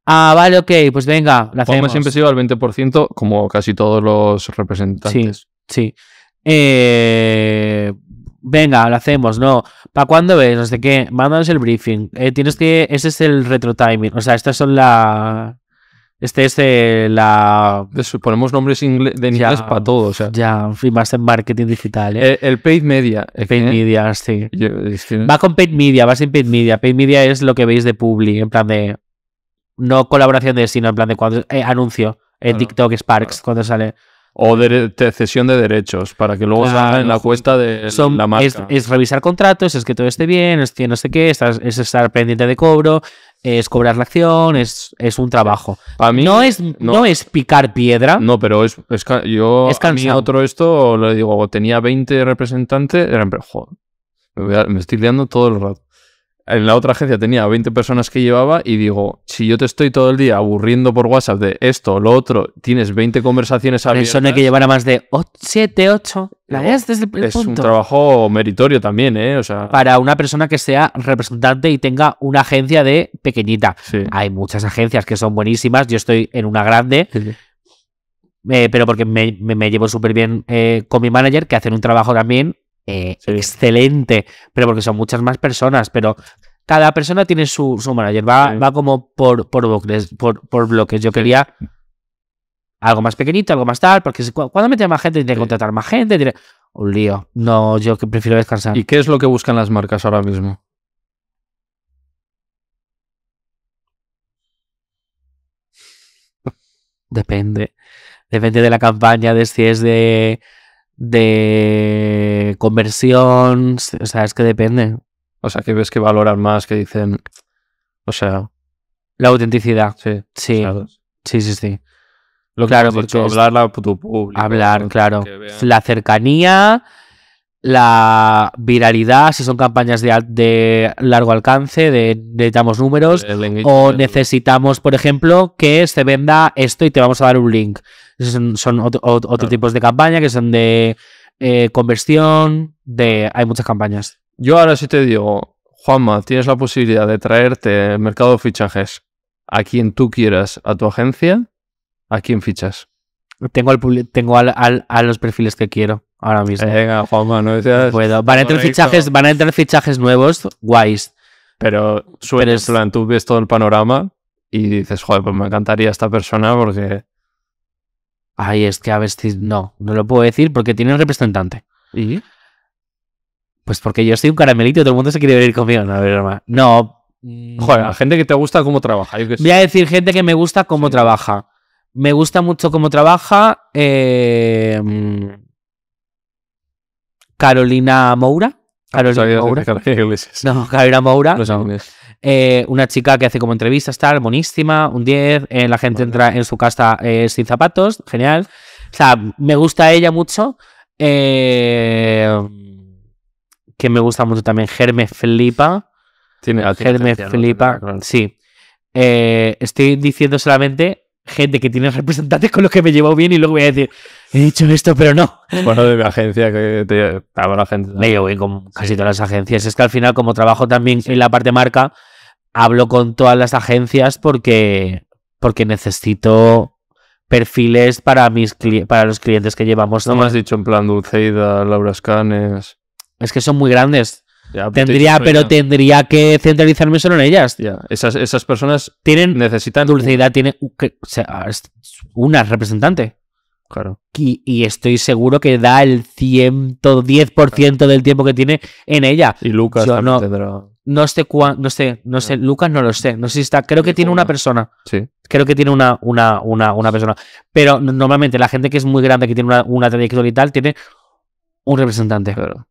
Ah, vale, ok, pues venga, la hacemos. Como siempre se al 20% como casi todos los representantes. Sí, sí. Eh, venga, lo hacemos, no, ¿para cuándo ves? No sé qué, mándanos el briefing, eh, tienes que, ese es el retro timing, o sea, estas son la... Este es la... Ponemos nombres de inglés para todo, o sea. Ya, más en marketing digital. ¿eh? El, paid media. paid media, sí. Va con paid media, va sin paid media. Paid media es lo que veis de public, en plan de... No colaboración de, sino en plan de cuando... Eh, anuncio en TikTok Sparks cuando sale o de, de, cesión de derechos para que luego salga en la cuesta de la marca. Es, revisar contratos, es que todo esté bien, es que no sé qué, es, estar pendiente de cobro, es cobrar la acción, es, es un trabajo. mí no es, no, es picar piedra. No, pero es, es yo a mí otro esto le digo, tenía 20 representantes, eran, me, me estoy liando todo el rato en la otra agencia tenía 20 personas que llevaba y digo, si yo te estoy todo el día aburriendo por WhatsApp de esto o lo otro, tienes 20 conversaciones abiertas. Eso no hay que llevar a más de 7, 8. La eh, es, el, punto. es un trabajo meritorio también, ¿eh? O sea, Para una persona que sea representante y tenga una agencia de pequeñita. Hay muchas agencias que son buenísimas. Yo estoy en una grande. Eh, pero porque me, llevo súper bien eh, con mi manager, que hacen un trabajo también eh, excelente, pero porque son muchas más personas, pero cada persona tiene su, su manager, va, va como por, por, bloques, por, por bloques. Yo quería algo más pequeñito, algo más tal, porque cuando mete más gente, tiene que contratar más gente, tiene... un lío. No, yo prefiero descansar. ¿Y qué es lo que buscan las marcas ahora mismo? Depende. Depende de la campaña, de si es de de conversión, o sea, es que depende. O sea, que ves que valoran más, que dicen, o sea... La autenticidad. Sí. Sí, sí, sí. Lo que claro, hablar a tu público. Hablar, claro. La cercanía, la viralidad, si son campañas de, largo alcance, de necesitamos números, o necesitamos, por ejemplo, que se venda esto y te vamos a dar un link son, otros tipos de campaña que son de eh, conversión, de hay muchas campañas. Yo ahora sí te digo, Juanma, tienes la posibilidad de traerte el mercado de fichajes a quien tú quieras, a tu agencia, ¿a quien fichas? Tengo, al, tengo al, a los perfiles que quiero ahora mismo. Venga, Juanma, no decías... Van a entrar fichajes, van a entrar fichajes nuevos, guays. Pero sueles, tú ves todo el panorama y dices, joder, pues me encantaría esta persona porque Ay, es que a veces No, no lo puedo decir porque tiene un representante. ¿Y? Pues porque yo soy un caramelito y todo el mundo se quiere venir conmigo. No, No. Mm. Joder, a gente que te gusta cómo trabaja. Voy a decir gente que me gusta cómo trabaja. Me gusta mucho cómo trabaja. Eh, mm, Carolina Moura. Ah, pues Carolina Moura. No, Carolina Moura. Los eh, una chica que hace como entrevistas, tal, buenísima, un 10. Eh, la gente entra en su casa eh, sin zapatos, genial. O sea, me gusta ella mucho. que me gusta mucho también. Germe flipa. Tiene, Germe flipa, sí. estoy diciendo solamente gente que tiene representantes con los que me llevo bien y luego voy a decir, he dicho esto, pero no. Bueno, de mi agencia, que te estaba la gente. Me llevo bien con casi todas las agencias. Es que al final, como trabajo también en la parte marca, hablo con todas las agencias porque, porque necesito perfiles para, mis para los clientes que llevamos. No has dicho en plan Dulceida, Laura Es que son muy grandes. Pues tendría, pero tendría que centralizarme solo en ellas. Esas, esas personas tienen necesitan dulcidad, tiene una representante. Claro. Y, estoy seguro que da el 110% del tiempo que tiene en ella. Y Lucas no, no sé no sé, no sé, Lucas no lo sé. No sé si está, creo que tiene una persona. Sí. Creo que tiene una, una, una, una persona. Pero normalmente la gente que es muy grande, que tiene una, una trayectoria y tal, tiene un representante. Claro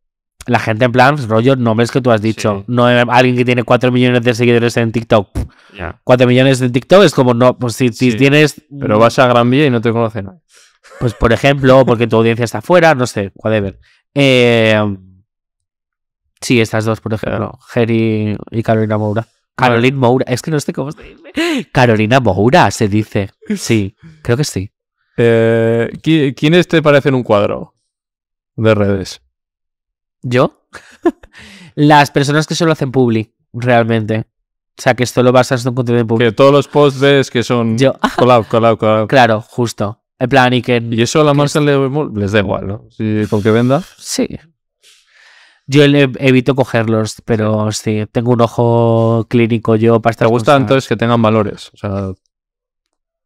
la gente en plan, rollo, nombres que tú has dicho. No eh, alguien que tiene 4 millones de seguidores en TikTok. Cuatro 4 millones en TikTok es como, no, pues si, tienes. Pero vas a Gran Vía y no te conocen. Pues por ejemplo, porque tu audiencia está afuera, no sé, whatever. Eh, sí, estas dos, por ejemplo, Jerry y Carolina Moura. Carolina Moura, es que no sé cómo se dice. Carolina Moura se dice. Sí, creo que sí. Eh, ¿Quiénes te parecen un cuadro de redes? yo, [LAUGHS] las personas que solo hacen public, realmente. O sea, que solo lo basas en un contenido público. Que todos los posts ves que son Yo. collab, [LAUGHS] collab, Claro, justo. En plan, y que... Y eso a la marcha les da igual, ¿no? Si con que venda. Sí. Yo evito cogerlos, pero sí, tengo un ojo clínico yo para estar. Me gusta entonces que tengan valores, o sea,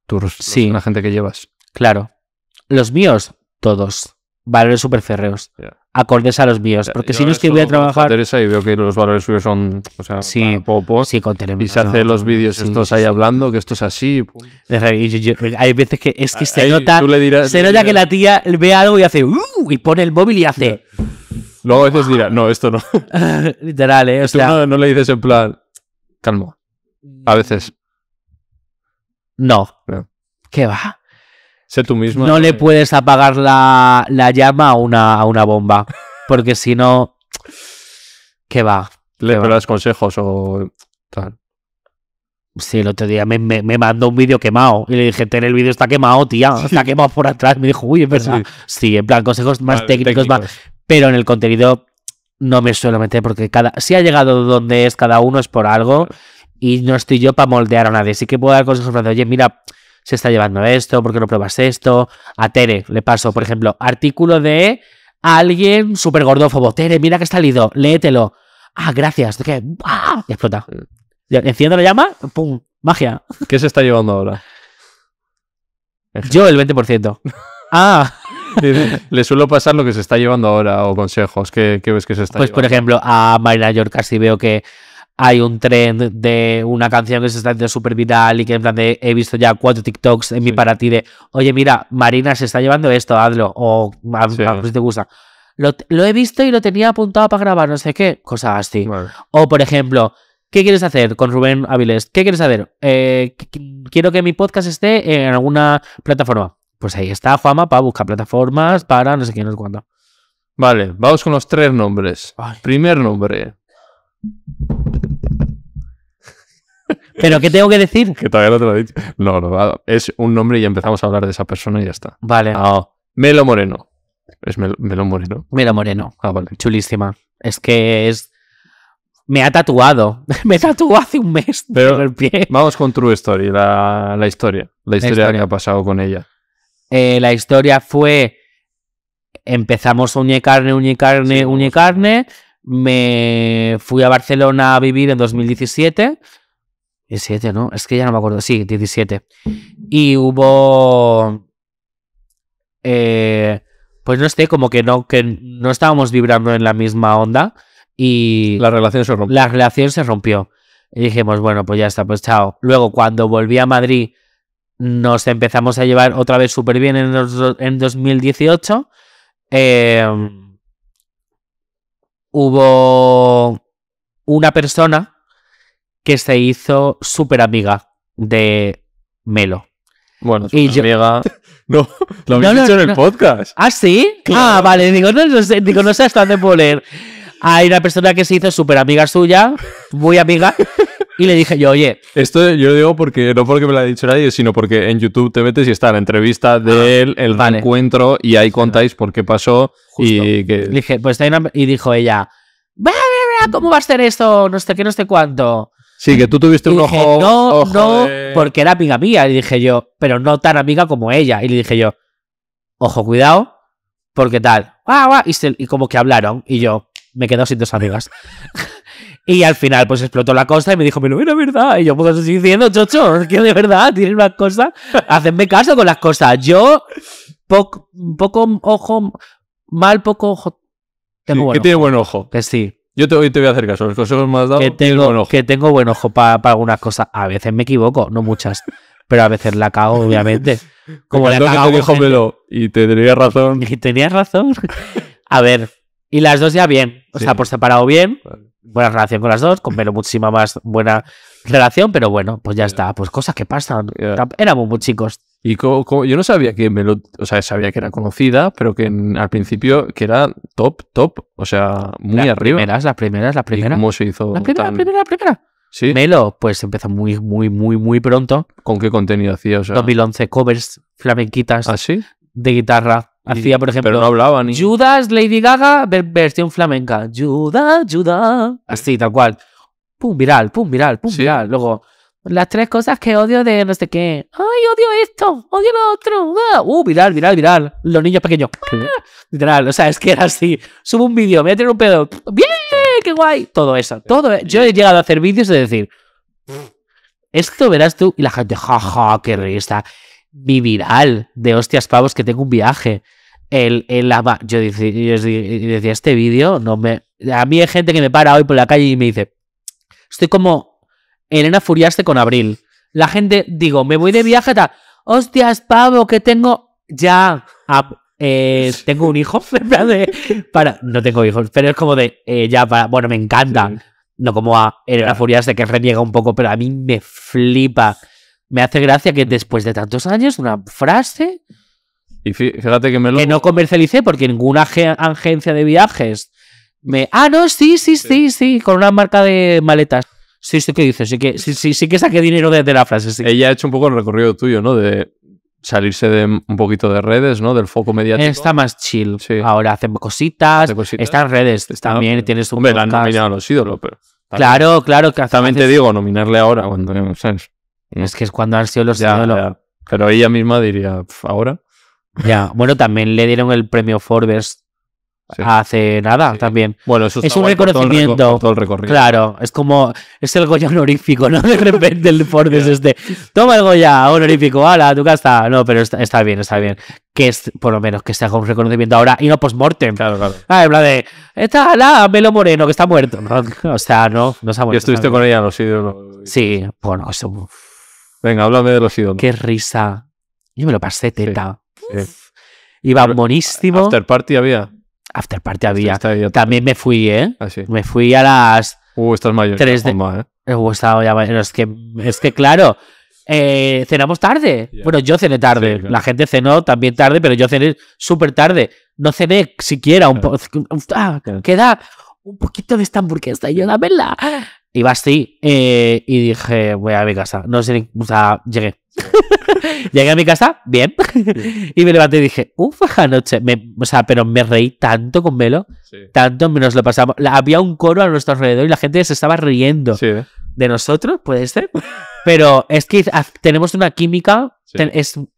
tú la gente que llevas. Claro. Los míos, todos valores super férreos. Acordes a los míos. Porque si no es que a trabajar. Teresa y veo que los valores suyos son. O sea, sí, con Y se hacen los vídeos estos ahí hablando, que esto es así. hay veces que es que se nota. se nota que la tía ve algo y hace. Uh", y pone el móvil y hace. Luego a veces dirá, no, esto no. [LAUGHS] Literal, ¿eh? no, le dices en plan. Calmo. A veces. no. ¿Qué va? No, le puedes apagar la, llama a una, a una bomba. Porque si no. ¿Qué va? Le das consejos o Sí, el otro día me, mandó un vídeo quemado y le dije, ten el vídeo está quemado, tía, [LAUGHS] está quemado por atrás. Me dijo, uy, es verdad. Sí, en plan, consejos más técnicos, pero en el contenido no me suelo meter porque cada, si ha llegado donde es cada uno es por algo y no estoy yo para moldear a nadie. Sí que puedo dar consejos, para oye, mira, se está llevando esto, por qué no pruebas esto. A Tere le paso, por ejemplo, artículo de alguien súper gordófobo. Tere, mira que está salido, léetelo. Ah, gracias. ¿De Y explota. Enciendo la llama, ¡pum! Magia. ¿Qué se está llevando ahora? [LAUGHS] Yo el 20%. [LAUGHS] ah. Le suelo pasar lo que se está llevando ahora o consejos ¿Qué ves que se está Pues por ejemplo, a Marina York casi veo que hay un trend de una canción que se está haciendo súper viral y que en plan de he visto ya cuatro TikToks en mi para ti de, oye, mira, Marina se está llevando esto, hazlo, o a, si te gusta. Lo, he visto y lo tenía apuntado para grabar, no sé qué, cosas así. O, por ejemplo, ¿qué quieres hacer con Rubén Avilés? ¿Qué quieres hacer? Eh, quiero que mi podcast esté en alguna plataforma. Pues ahí está Fama para buscar plataformas, para no sé quién no sé cuándo. Vale, vamos con los tres nombres. Primer nombre. ¿Pero qué tengo que decir? Que todavía no te lo he dicho. No, no, es un nombre y empezamos a hablar de esa persona y ya está. Vale. Ah, Melo Moreno. ¿Es Melo Moreno? Melo Moreno. Ah, Chulísima. Es que es. Me ha tatuado. [LAUGHS] Me tatuó hace un mes Pero el pie. Vamos con True Story, la, historia. La historia, que ha pasado con ella. Eh, la historia fue. Empezamos uñe carne, uñe carne, uñe carne. Me fui a Barcelona a vivir en 2017 17, ¿no? Es que ya no me acuerdo. Sí, 17. Y hubo. Eh, pues no sé, como que no, que no estábamos vibrando en la misma onda. Y. La relación se rompió. La relación se rompió. Y dijimos, bueno, pues ya está, pues chao. Luego, cuando volví a Madrid, nos empezamos a llevar otra vez súper bien en, 2018. Em, hubo una persona que se hizo súper amiga de Melo. Bueno, y yo... amiga... [LAUGHS] No, lo habéis dicho en el podcast. ¿Ah, sí? Ah, vale, digo, no, sé, no sé hasta dónde poner. Hay una persona que se hizo súper amiga suya, muy amiga, [LAUGHS] y le dije yo, oye. Esto yo digo porque, no porque me lo haya dicho nadie, sino porque en YouTube te metes y está la entrevista ah, de él, el encuentro, y ahí contáis por qué pasó. Y dije, pues y dijo ella, ¿cómo va a ser esto? No sé qué, no sé cuánto. Sí, que tú tuviste un ojo. No, no, porque era amiga mía, y dije yo, pero no tan amiga como ella. Y le dije yo, ojo, cuidado, porque tal. y, como que hablaron, y yo me quedo sin dos amigas. [LAUGHS] y al final, pues explotó la cosa y me dijo, mira, era verdad. Y yo, pues estoy diciendo, chocho, que de verdad tienes una cosa, hacenme caso con las cosas. Yo, poco, poco ojo, mal, poco ojo. que tiene buen ojo. Que sí. Yo te, voy a hacer caso, los consejos me has dado. Que tengo, buen ojo. Que tengo buen ojo para algunas cosas. A veces me equivoco, no muchas, pero a veces la cago, obviamente. [LAUGHS] Como la cago. Te dijo y te razón. [LAUGHS] Y tenías razón. A ver, y las dos ya bien. O sea, por separado bien. Buena relación con las dos, con Melo muchísima más buena relación, pero bueno, pues ya está. Pues cosas que pasan. Éramos muy chicos. Y yo no sabía que me o sea, sabía que era conocida, pero que al principio que era top, top, o sea, muy arriba. eras las primeras, la primera ¿Cómo se hizo? La primera, tan... la primera, la primera. Sí. Melo, pues empezó muy, muy, muy, muy pronto. ¿Con qué contenido hacía? 2011, covers, flamenquitas. ¿Ah, sí? De guitarra. Hacía, por ejemplo. Pero no hablaban. ni. Judas, Lady Gaga, versión flamenca. Judas, Judas. Así, tal cual. Pum, viral, pum, viral, pum, viral. Luego las tres cosas que odio de no sé qué. Ay, odio esto, odio lo otro. ¡Ah! uh, viral, viral, viral. Los niños pequeños. viral ¡Ah! literal, o sea, es que era así. Subo un vídeo, me voy a un pedo. ¡Bien! ¡Qué guay! Todo eso, todo. Yo he llegado a hacer vídeos de decir, esto verás tú. Y la gente, jaja, ja, qué risa. Mi viral de hostias pavos que tengo un viaje. El, el ama yo, decía, yo decía, este vídeo no me. A mí hay gente que me para hoy por la calle y me dice, estoy como Elena furiaste con Abril. La gente, digo, me voy de viaje, Hostias, pavo, que tengo ya. Eh, tengo un hijo, [LAUGHS] no tengo hijos, pero es como de, eh, ya, bueno, me encanta. No como a Elena Furiaste que reniega un poco, pero a mí me flipa. Me hace gracia que después de tantos años, una frase. Y fíjate que me lo. Que no comercialicé porque ninguna agencia de viajes me. Ah, no, sí, sí, sí, sí con una marca de maletas. Sí, sí que dices? sí que, sí, sí, que saqué dinero desde la frase. Ella ha hecho un poco el recorrido tuyo, ¿no? De salirse de un poquito de redes, ¿no? Del foco mediático. Está más chill. Ahora hace cositas, Estas redes también, tienes la han nominado a los ídolos, pero... claro, claro. Que también te digo, nominarle ahora cuando... sense Es que es cuando han sido los ídolos. Pero ella misma diría, ¿ahora? Ya, bueno, también le dieron el premio Forbes hace nada también. Bueno, es un reconocimiento. Claro, es como es el Goya honorífico, ¿no? De repente el Ford es este, toma el Goya honorífico, ala, tu casa. No, pero está, bien, está bien. Que es, por lo menos que sea un reconocimiento ahora y no post-mortem. Claro, claro. Ah, de, está hala Melo Moreno, que está muerto. [LAUGHS] O sea, no, no se ha muerto. Y estuviste con ella en los ídolos. Sí, bueno, eso. Venga, háblame de los ídolos. Qué risa. Yo me lo pasé teta. Iba monísimo. After party había. After party había. También me fui, ¿eh? Ah, me fui a las. Uh, estás mayor. 3 de... ¿eh? Eh, uh, ya Es que, es que claro. Eh, cenamos tarde. Bueno, yo cené tarde. La gente cenó también tarde, pero yo cené súper tarde. No cené siquiera un poco. Ah, queda un poquito de esta hamburguesa y yo vela. Y así eh, y dije, voy a mi casa. No sé, o sea, llegué. [LAUGHS] llegué a mi casa, bien. [LAUGHS] y me levanté y dije, uff, anoche. o sea, pero me reí tanto con Melo. Tanto menos lo pasamos. había un coro a nuestro alrededor y la gente se estaba riendo. De nosotros, puede ser. Pero es que tenemos una química.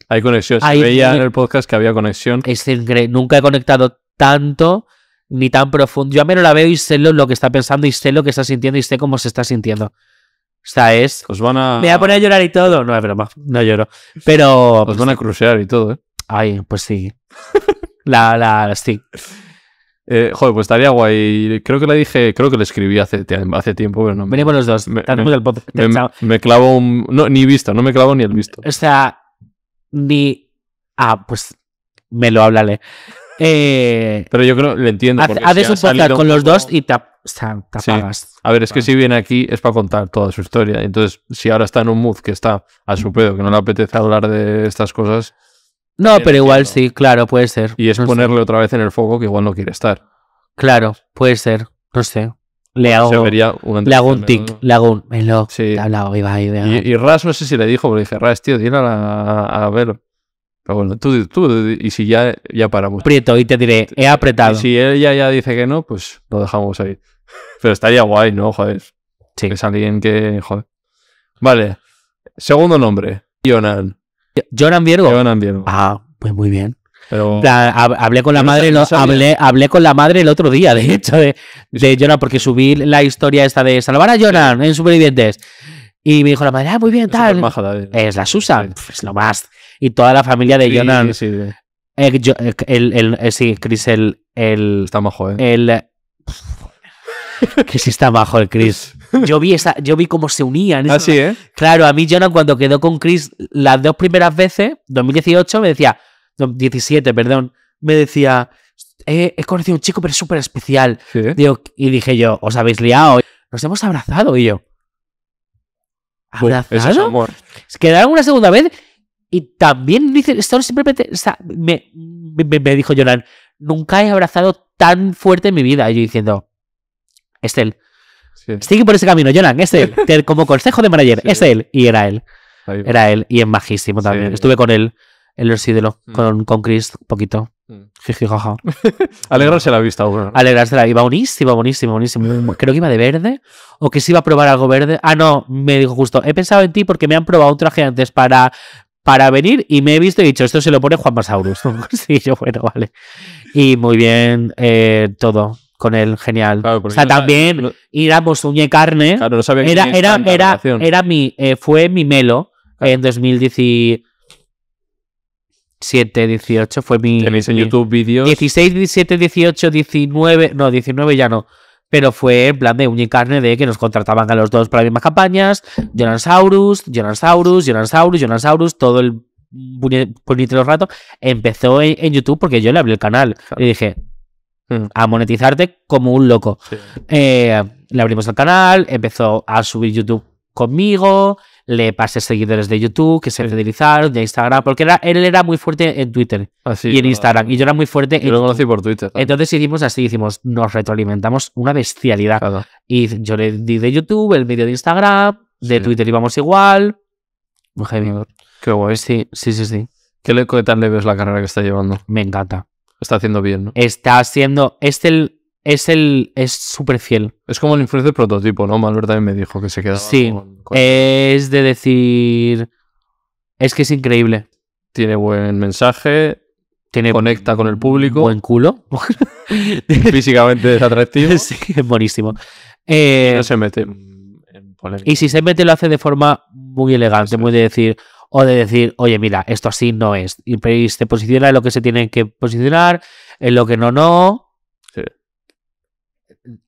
hay conexión. veía en el podcast que había conexión. Es increíble. Nunca he conectado tanto ni tan profundo. Yo a menos la veo y sé lo, lo que está pensando y sé lo que está sintiendo y sé cómo se está sintiendo. O sea, es. Os van a. Me voy a poner a llorar y todo. No es broma, no lloro. Pero. Os pues, van a crucear y todo, ¿eh? Ay, pues sí. la, la, la, sí. Eh, joder, pues estaría guay. Creo que le dije, creo que le escribí hace, hace tiempo, pero no. Venimos los dos. Me, me clavo un. No, ni visto, no me clavo ni el visto. O sea, ni. Ah, pues me lo háblale. Eh, pero yo creo, le entiendo. ha haces un con los dos y te, apagas. A ver, es que si viene aquí es para contar toda su historia. Entonces, si ahora está en un mood que está a su pedo, que no le apetece hablar de estas cosas. No, pero igual sí, claro, puede ser. Y es ponerle otra vez en el foco que igual no quiere estar. Claro, puede ser, no sé. Le hago, Se un tic, le hago un... Y, y, Ras, no sé si le dijo, pero dije, Ras, tío, dile a, a ver pero bueno, tú, tú, y si ya, ya paramos. Prieto y te diré, he apretado. si ella ya dice que no, pues lo dejamos ahí. Pero estaría guay, ¿no? Joder. Sí. Es alguien que. Joder. Vale. Segundo nombre. Jonan. Jonan Viergo. Jonan Viergo. Ah, pues muy bien. Pero... hablé con la madre, hablé, hablé con la madre el otro día, de hecho, de, Jonan, porque subí la historia esta de salvar a Jonan en Supervivientes. Y me dijo la madre, ah, muy bien, tal. Es, la Susan, es lo más y toda la familia de Jonan. Sí, sí, eh, eh, eh, sí, Chris, el, el. Está majo, ¿eh? El. [LAUGHS] que sí está majo el Chris. Yo vi, esa, yo vi cómo se unían. Así, ah, ¿eh? Claro, a mí Jonan cuando quedó con Chris las dos primeras veces, 2018, me decía. 17, perdón. Me decía. He, conocido a un chico, pero es súper especial. Digo, y dije yo, os habéis liado. Nos hemos abrazado, y yo. Pues, ¿Abrazado? amor. Quedaron una segunda vez y también dice, esto me, dijo Jonan, nunca he abrazado tan fuerte en mi vida. Y yo diciendo, Estel, sí. sigue por ese camino, Jonan, él. [LAUGHS] como consejo de manager, es él. Y era él. Era él y es majísimo también. Estuve con él en los ídolos, mm. con, con Chris un poquito. Mm. Jiji, jaja. [LAUGHS] Alegrarse la vista, bueno. Alegrarse la Iba buenísimo, buenísimo, buenísimo. Creo que iba de verde. O que se iba a probar algo verde. Ah, no, me dijo justo. He pensado en ti porque me han probado un traje antes para para venir y me he visto y he dicho, esto se lo pone Juan Masaurus. [LAUGHS] sí, yo, bueno, vale. Y muy bien eh, todo con él, genial. o sea, también no, uñe carne. Claro, no sabía era, que era, era, mi, eh, fue mi melo en 2017, 18, fue mi... Tenéis en YouTube vídeos. 16, 17, 18, 19, no, 19 ya no pero fue en plan de un y carne de que nos contrataban a los dos para las mismas campañas, Jonasaurus, Jonasaurus, Jonasaurus, Jonasaurus, todo el los rato, empezó en, YouTube porque yo le abrí el canal y dije, mm. a monetizarte como un loco. Eh, le abrimos el canal, empezó a subir YouTube conmigo, le pasé seguidores de YouTube, que se fidelizaron, de Instagram, porque él era muy fuerte en Twitter ah, y en Instagram, y yo era muy fuerte en en. Yo lo conocí por Twitter. Entonces hicimos así, hicimos, nos retroalimentamos una bestialidad. Y yo le di de YouTube, el medio de Instagram, de Twitter íbamos igual. Qué guay. Sí, sí, sí. ¿Qué, leco de tan leve es la carrera que está llevando? Me encanta. Está haciendo bien, ¿no? Está haciendo. este el es el es súper fiel. Es como el influencer prototipo, ¿no? Malver también me dijo que se quedaba. Sí, es de decir, es que es increíble. Tiene buen mensaje, tiene conecta con el público, buen culo, [LAUGHS] físicamente es atractivo, [LAUGHS] es buenísimo. Eh, no se mete. Y si se mete lo hace de forma muy elegante, muy de decir, o de decir, oye, mira, esto así no es. Y se posiciona en lo que se tiene que posicionar, en lo que no, no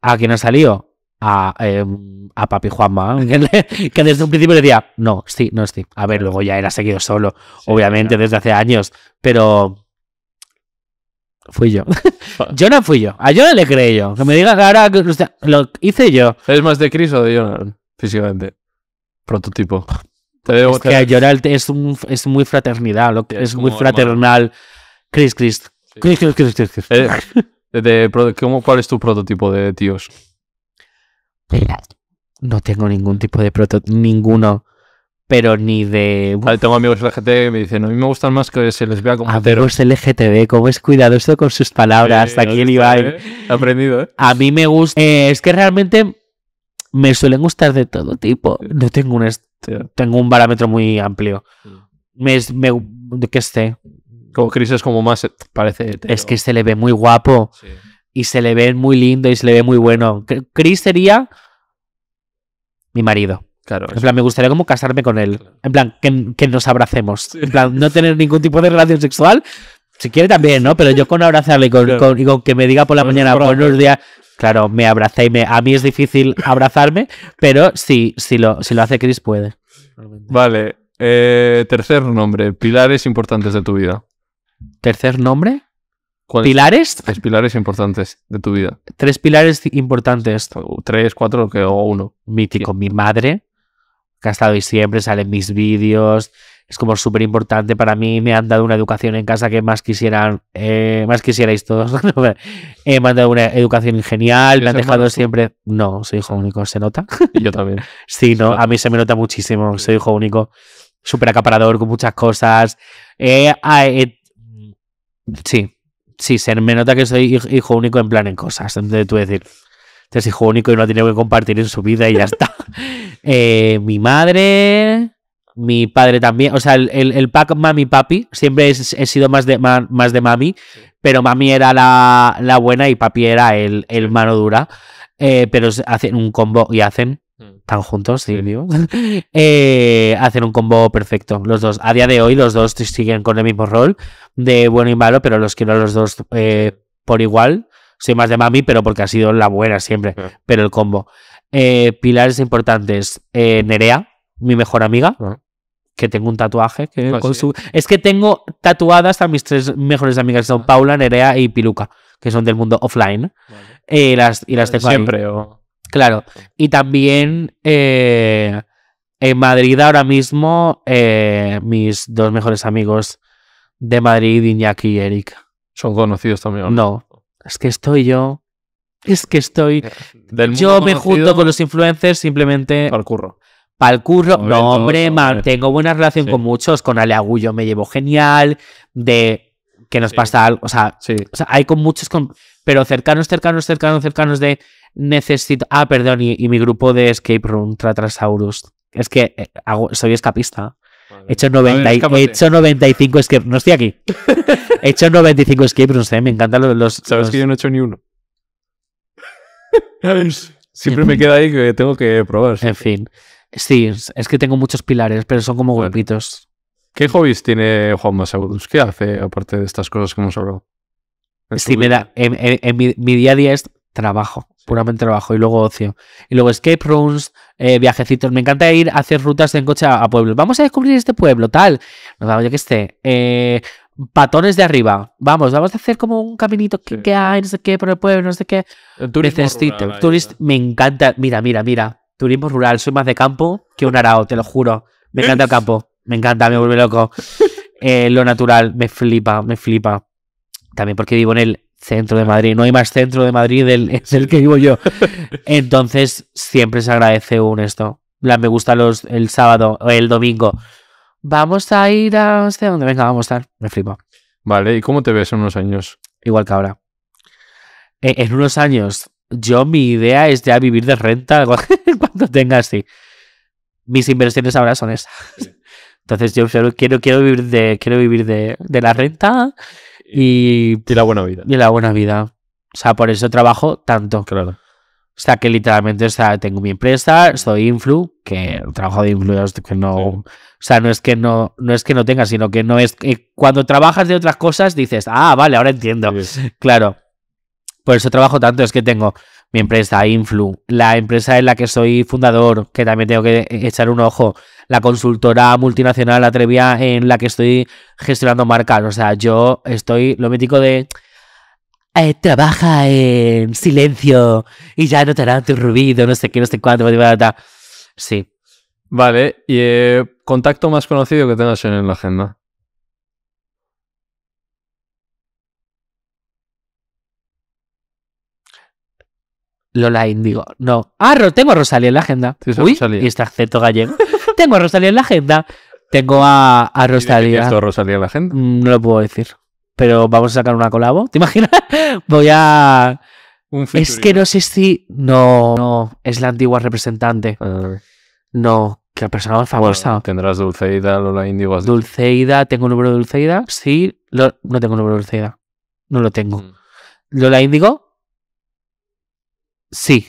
a quién ha salido a, eh, a Papi Juanma, [LAUGHS] que desde un principio le decía, no, sí, no sí. A ver, luego ya era seguido solo, obviamente, desde hace años, pero fui yo. [LAUGHS] [LAUGHS] no fui yo. A Jonah le creí yo. Que me digas ahora lo hice yo. ¿Es más de Chris o de Jonah? Físicamente. Prototipo. es que a es, un, es muy fraternidad, es, muy fraternal. Chris, Chris. Chris, Chris, Chris, eh, de, ¿Cuál es tu prototipo de tíos? No tengo ningún tipo de prototipo, ninguno. Pero ni de. tengo amigos LGTB que me dicen, a mí me gustan más que se les vea como. Amigos LGTB, ¿cómo es cuidadoso con sus palabras? Hasta aquí el ¿eh? aprendido, ¿eh? A mí me gusta. Eh, es que realmente me suelen gustar de todo tipo. No tengo un, tengo un parámetro muy amplio. Mm. Me, me, que esté. Chris es como más, parece... Es que se le ve muy guapo. Y se le ve muy lindo y se le ve muy bueno. Chris sería mi marido. Claro. En plan, me gustaría como casarme con él. En plan, que, nos abracemos. En plan, no tener ningún tipo de relación sexual. Si quiere también, ¿no? Pero yo con abrazarle y con que me diga por la mañana, buenos días, claro, me abraza y me, a mí es difícil abrazarme, pero si lo, si lo hace Chris puede. Vale. Eh, tercer nombre, pilares importantes de tu vida. Tercer nombre. ¿Pilares? Tres pilares importantes de tu vida. Tres pilares importantes. tres, cuatro o uno. Mítico. Mi madre, que ha estado ahí siempre, sale en mis vídeos. Es como súper importante para mí. Me han dado una educación en casa que más quisieran, eh, más quisierais todos. [LAUGHS] me han dado una educación genial. Me han dejado siempre. No, soy hijo único, se nota. yo también. [LAUGHS] sí, no, a mí se me nota muchísimo. Soy hijo único súper acaparador con muchas cosas. Eh, ah, eh, Sí, sí, se me nota que soy hijo único en plan en cosas. Entonces tú decir, este es hijo único y no ha que compartir en su vida y ya está. [LAUGHS] Eh, mi madre, mi padre también. O sea, el, pack mami-papi siempre he, sido más de, más, de mami, pero mami era la, buena y papi era el, el mano dura. Eh, pero hacen un combo y hacen están juntos, sí, digo, [LAUGHS] eh, hacen un combo perfecto. Los dos, a día de hoy, los dos siguen con el mismo rol de bueno y malo, pero los quiero a los dos eh, por igual. Soy más de mami, pero porque ha sido la buena siempre. Ah. Pero el combo. Eh, pilares importantes. Nerea, mi mejor amiga. Ah. Que tengo un tatuaje. Ah, es que tengo tatuadas a mis tres mejores amigas, son Paula, Nerea y Piluca, que son del mundo offline. las, y las tengo Siempre, o. Claro. Y también eh, en Madrid ahora mismo, eh, mis dos mejores amigos de Madrid, Iñaki y Eric. Son conocidos también. No, es que estoy yo. Es que estoy. Eh, yo me junto con los influencers simplemente. Para el curro. Para el curro. no, hombre, mantengo tengo buena relación con muchos. Con Ale Agullo me llevo genial. De que nos pasa algo. O sea, o sea, hay con muchos. Con, pero cercanos, cercanos, cercanos, cercanos de necesito... Ah, perdón, y, mi grupo de escape room, Tratrasaurus. Es que eh, soy escapista. He hecho, 90, 95 escape No estoy aquí. [LAUGHS] he hecho 95 escape rooms, eh, me encantan los... los Sabes que yo no he hecho ni uno. [LAUGHS] Siempre me queda ahí que tengo que probar. En fin. Sí, es que tengo muchos pilares, pero son como golpitos. ¿Qué hobbies tiene Juan Masaurus? ¿Qué hace aparte de estas cosas que hemos hablado? Sí, me en, mi, día a día es trabajo puramente trabajo y luego ocio. Y luego escape rooms, eh, viajecitos. Me encanta ir a hacer rutas en coche a, pueblos. Vamos a descubrir este pueblo, tal. No, yo que esté. Eh, patones de arriba. Vamos, vamos a hacer como un caminito que, hay, no sé qué, por el pueblo, no sé qué. turist me encanta. Mira, mira, mira. Turismo rural. Soy más de campo que un arao, te lo juro. Me encanta el campo. Me encanta, me vuelve loco. [LAUGHS] Eh, lo natural, me flipa, me flipa. También porque vivo en el centro de Madrid, no hay más centro de Madrid es el [LAUGHS] que vivo yo. [LAUGHS] Entonces, siempre se agradece un esto. me gusta los el sábado o el domingo. Vamos a ir a no sé dónde, venga, vamos a estar. Me flipa. Vale, ¿y cómo te ves en unos años? Igual que ahora. Eh, en unos años, yo mi idea es ya vivir de renta [LAUGHS] cuando tenga así. Mis inversiones ahora son esas. Entonces yo quiero, quiero vivir de quiero vivir de, de la renta y, la buena vida. Y la buena vida. O sea, por eso trabajo tanto. Claro. O sea, que literalmente, o sea, tengo mi empresa, soy influ, que trabajo de influ que no, o sea, no es que no, no es que no tenga sino que no es, eh, cuando trabajas de otras cosas dices, ah, vale, ahora entiendo. Claro. Por eso trabajo tanto, es que tengo mi empresa, Influ, la empresa en la que soy fundador, que también tengo que echar un ojo, la consultora multinacional Atrevia en la que estoy gestionando marcas. O sea, yo estoy lo mítico de... Eh, trabaja en silencio y ya no te harán tu ruido, no sé qué, no sé cuánto, sí. Vale, y eh, contacto más conocido que tengas en la agenda. Lola Índigo. no. Ah, tengo a Rosalía en la agenda. Sí, Uy, y este acento gallego. [LAUGHS] tengo a Rosalía en la agenda. Tengo a, a Rosalía. a Rosalía en la agenda? Mm, no lo puedo decir. Pero vamos a sacar una colabo. [LAUGHS] ¿Te imaginas? Voy a. Un es que no sé si. No, no. Es la antigua representante. no. Que la persona más famosa. tendrás Dulceida, Lola Indigo. Dulceida, ¿tengo un número de Dulceida? Sí. no tengo un número de Dulceida. No lo tengo. Mm. Lola Indigo, Sí.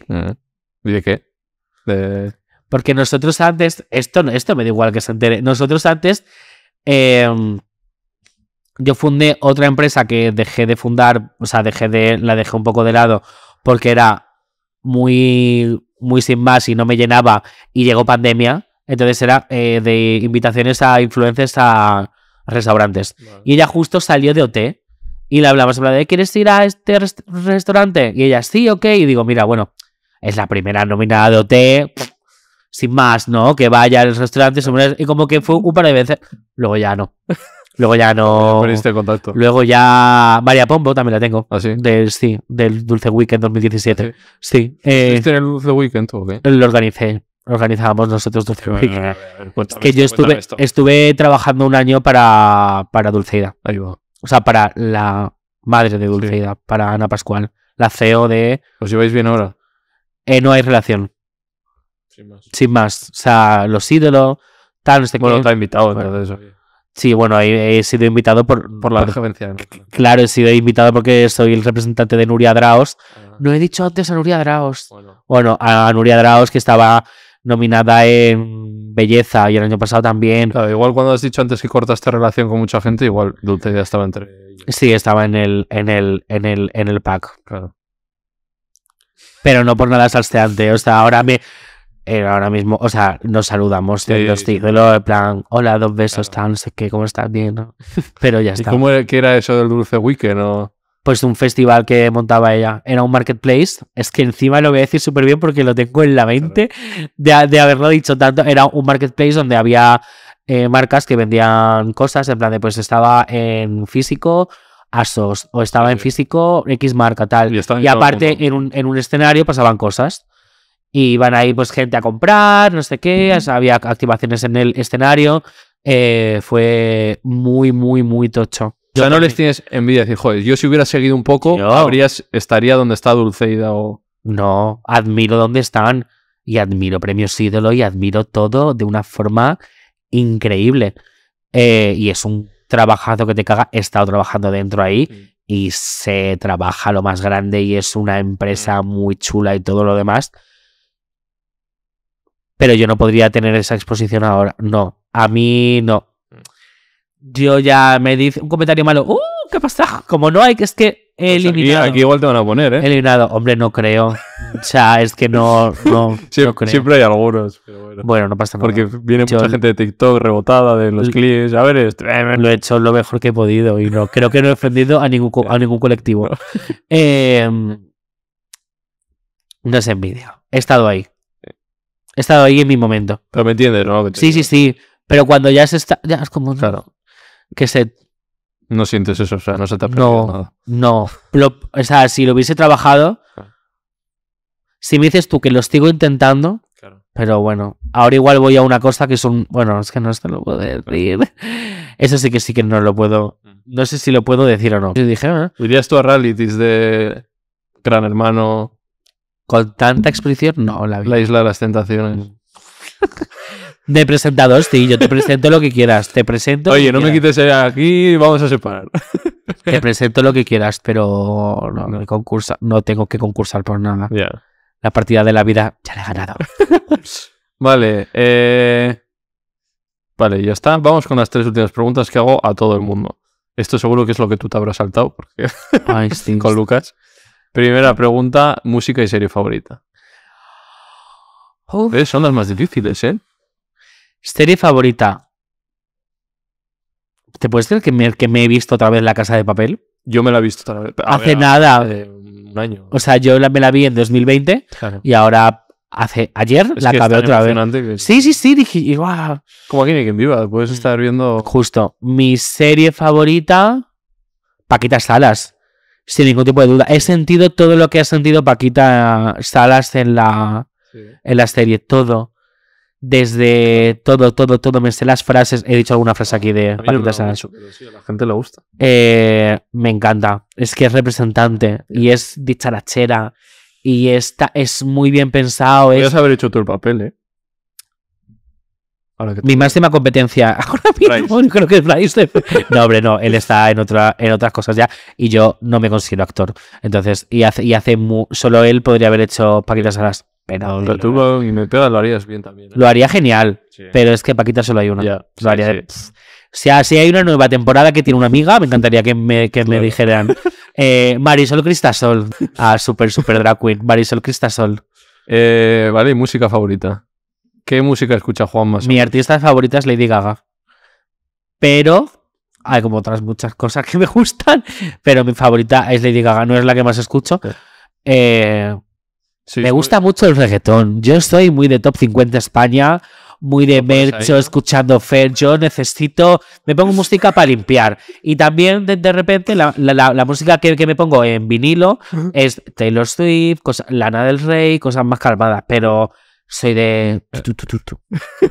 ¿Y de qué? Porque nosotros antes, esto, esto me da igual que se entere, nosotros antes, em, yo fundé otra empresa que dejé de fundar, o sea, dejé de, la dejé un poco de lado porque era muy, muy sin más y no me llenaba y llegó pandemia, entonces era eh, de invitaciones a influencers a restaurantes. Y ella justo salió de OT y le hablamos, de ¿quieres ir a este restaurante? Y ella, sí, ok. Y digo, mira, bueno, es la primera nominada de OT. Sin más, ¿no? Que vaya al restaurante. Y como que fue un par de veces. Luego ya no. Luego ya no. [LAUGHS] Luego ya. María Pombo también la tengo. ¿Ah, sí? Del, sí, del Dulce Weekend 2017. ¿Ah, sí. sí eh, el Dulce Weekend o qué? Lo organicé. organizábamos nosotros Dulce Weekend. [LAUGHS] que yo estuve, estuve trabajando un año para, para Dulceida. Ahí va o sea, para la madre de Dulceida, para Ana Pascual, la CEO de... ¿Os lleváis bien ahora? Eh, no hay relación. Sin más. Sin más. O sea, los ídolos, tal, no invitado, entonces. Sí, bueno, he, sido invitado por... Por la claro. he sido invitado porque soy el representante de Nuria Draos. Ah. No he dicho antes a Nuria Draos. bueno, a Nuria Draos que estaba nominada en belleza y el año pasado también. igual cuando has dicho antes que cortaste relación con mucha gente, igual Dulce ya estaba entre Sí, estaba en el, en el, en el, en el pack. Claro. Pero no por nada salteante. O sea, ahora me. Eh, ahora mismo, o sea, nos saludamos sí, lo en plan, hola, dos besos, tal, no sé qué, ¿cómo estás? Bien, ¿no? Pero ya está. ¿Y cómo era, que era eso del dulce weekend? ¿no? pues un festival que montaba ella. Era un marketplace. Es que encima lo voy a decir súper bien porque lo tengo en la mente de, haberlo dicho tanto. Era un marketplace donde había eh, marcas que vendían cosas, en plan de pues estaba en físico. ASOS o estaba en físico X marca tal y, aparte en un, en escenario pasaban cosas y iban ahí pues gente a comprar, no sé qué, había activaciones en el escenario, eh, fue muy, muy, muy tocho o sea, no les tienes envidia. Decir, joder, yo si hubiera seguido un poco, habrías, estaría donde está Dulceida o. No, admiro dónde están. Y admiro premios ídolo y admiro todo de una forma increíble. Eh, y es un trabajazo que te caga. He estado trabajando dentro ahí y se trabaja lo más grande y es una empresa mm. muy chula y todo lo demás. Pero yo no podría tener esa exposición ahora. No, a mí no yo ya me dice un comentario malo. ¡Uh! ¿Qué pasa? [LAUGHS] Como no hay que es que pues eliminado. aquí, igual te van a poner, ¿eh? eliminado. Hombre, no creo. [LAUGHS] O sea, es que no, Siempre hay algunos, bueno. no pasa nada. Porque viene mucha gente de TikTok rebotada de los clips. A ver, esto. Lo he hecho lo mejor que he podido y no creo que no he ofendido a ningún, [LAUGHS] a ningún colectivo. No. Eh, no es envidia. He estado ahí. He estado ahí en mi momento. Pero me entiendes, ¿no? Sí, sí, sí. Pero cuando ya se está. Ya es como que se... No sientes eso, o sea, no se te ha no, nada. No, o sea, si lo hubiese trabajado, ah. si me dices tú que lo sigo intentando, pero bueno, ahora igual voy a una cosa que son, bueno, es que no se lo puedo decir. Eso sí que sí que no lo puedo, mm. no sé si lo puedo decir o no. Yo dije, ah". ¿Irías tú a realities de Gran Hermano? Con tanta exposición, no, la, la isla de las tentaciones. [LAUGHS] De presentador, sí, yo te presento lo que quieras. Te presento. Oye, no me quites aquí, vamos a separar. [LAUGHS] Te presento lo que quieras, pero no, no tengo que concursar por nada. La partida de la vida ya la he ganado. [LAUGHS] vale, eh... vale, ya está. Vamos con las tres últimas preguntas que hago a todo el mundo. Esto seguro que es lo que tú te habrás saltado porque... [LAUGHS] Ay, con Lucas. Primera pregunta, música y serie favorita. Son las más difíciles, ¿eh? Serie favorita. ¿Te puedes decir que me, que me he visto otra vez La Casa de Papel? Yo me la he visto otra vez. Hace nada. un año. O sea, yo me la vi en 2020 y ahora hace ayer la acabé otra vez. Sí, sí, sí, dije, Como aquí ni quien viva, puedes mm. estar viendo. Justo. Mi serie favorita, Paquita Salas. Sin ningún tipo de duda. He sentido todo lo que ha sentido Paquita Salas en la, en la serie, todo desde todo, todo, todo, me sé las frases. He dicho alguna frase aquí de Paquita Saras a la gente le gusta. Eh, me encanta. Es que es representante y es dicharachera y es muy bien pensado. Podrías haber hecho todo el papel, ¿eh? Mi máxima competencia [LAUGHS] ahora mismo creo que es [LAUGHS] No, hombre, no, él está en, otra, en otras cosas ya y yo no me considero actor. Entonces, y hace, y hace solo él podría haber hecho Paquitas Salas. Pero, tú y me pega lo harías bien también. ¿eh? Lo haría genial, pero es que Paquita solo hay una. si hay una nueva temporada que tiene una amiga, me encantaría que me, dijeran [LAUGHS] eh, Marisol Cristasol. a ah, super, super drag queen. Marisol Cristasol. Eh, vale, ¿y música favorita? ¿Qué música escucha Juan más? Mi artista favorita es Lady Gaga. Pero hay como otras muchas cosas que me [LAUGHS] gustan, pero mi favorita es Lady Gaga, no es la que más escucho. Eh, me gusta mucho el reggaetón. Yo estoy muy de top 50 España, muy de ah, pues Mercho, escuchando Fer. Yo necesito. Me pongo música para limpiar. Y también de, repente la, la, música que, que, me pongo en vinilo es Taylor Swift, Lana del Rey, cosas más calmadas. Pero soy de. Eh. [LAUGHS]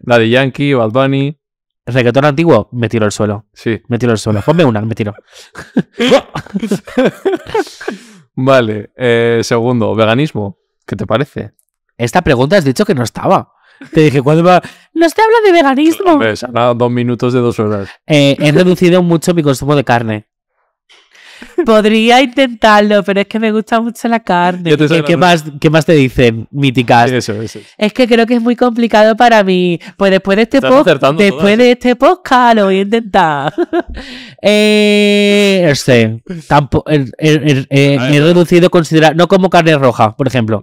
la de Yankee, Balbani... Albany. Reggaetón antiguo, me tiro al suelo. Sí. Me tiro al suelo. Ponme una, me tiro. [LAUGHS] [LAUGHS] Vale, eh, segundo, veganismo. ¿Qué te parece? Esta pregunta has dicho que no estaba. Te dije, ¿cuándo va? No se habla de veganismo. Hombre, dos minutos de dos horas. Eh, he reducido mucho mi consumo de carne. Podría intentarlo, pero es que me gusta mucho la carne. ¿Qué, más, ¿Qué más te dicen, míticas? Es que creo que es muy complicado para mí. Pues después de este, podcast después de este lo voy a intentar. [LAUGHS] eh, este, reducido considerar no como carne roja, por ejemplo.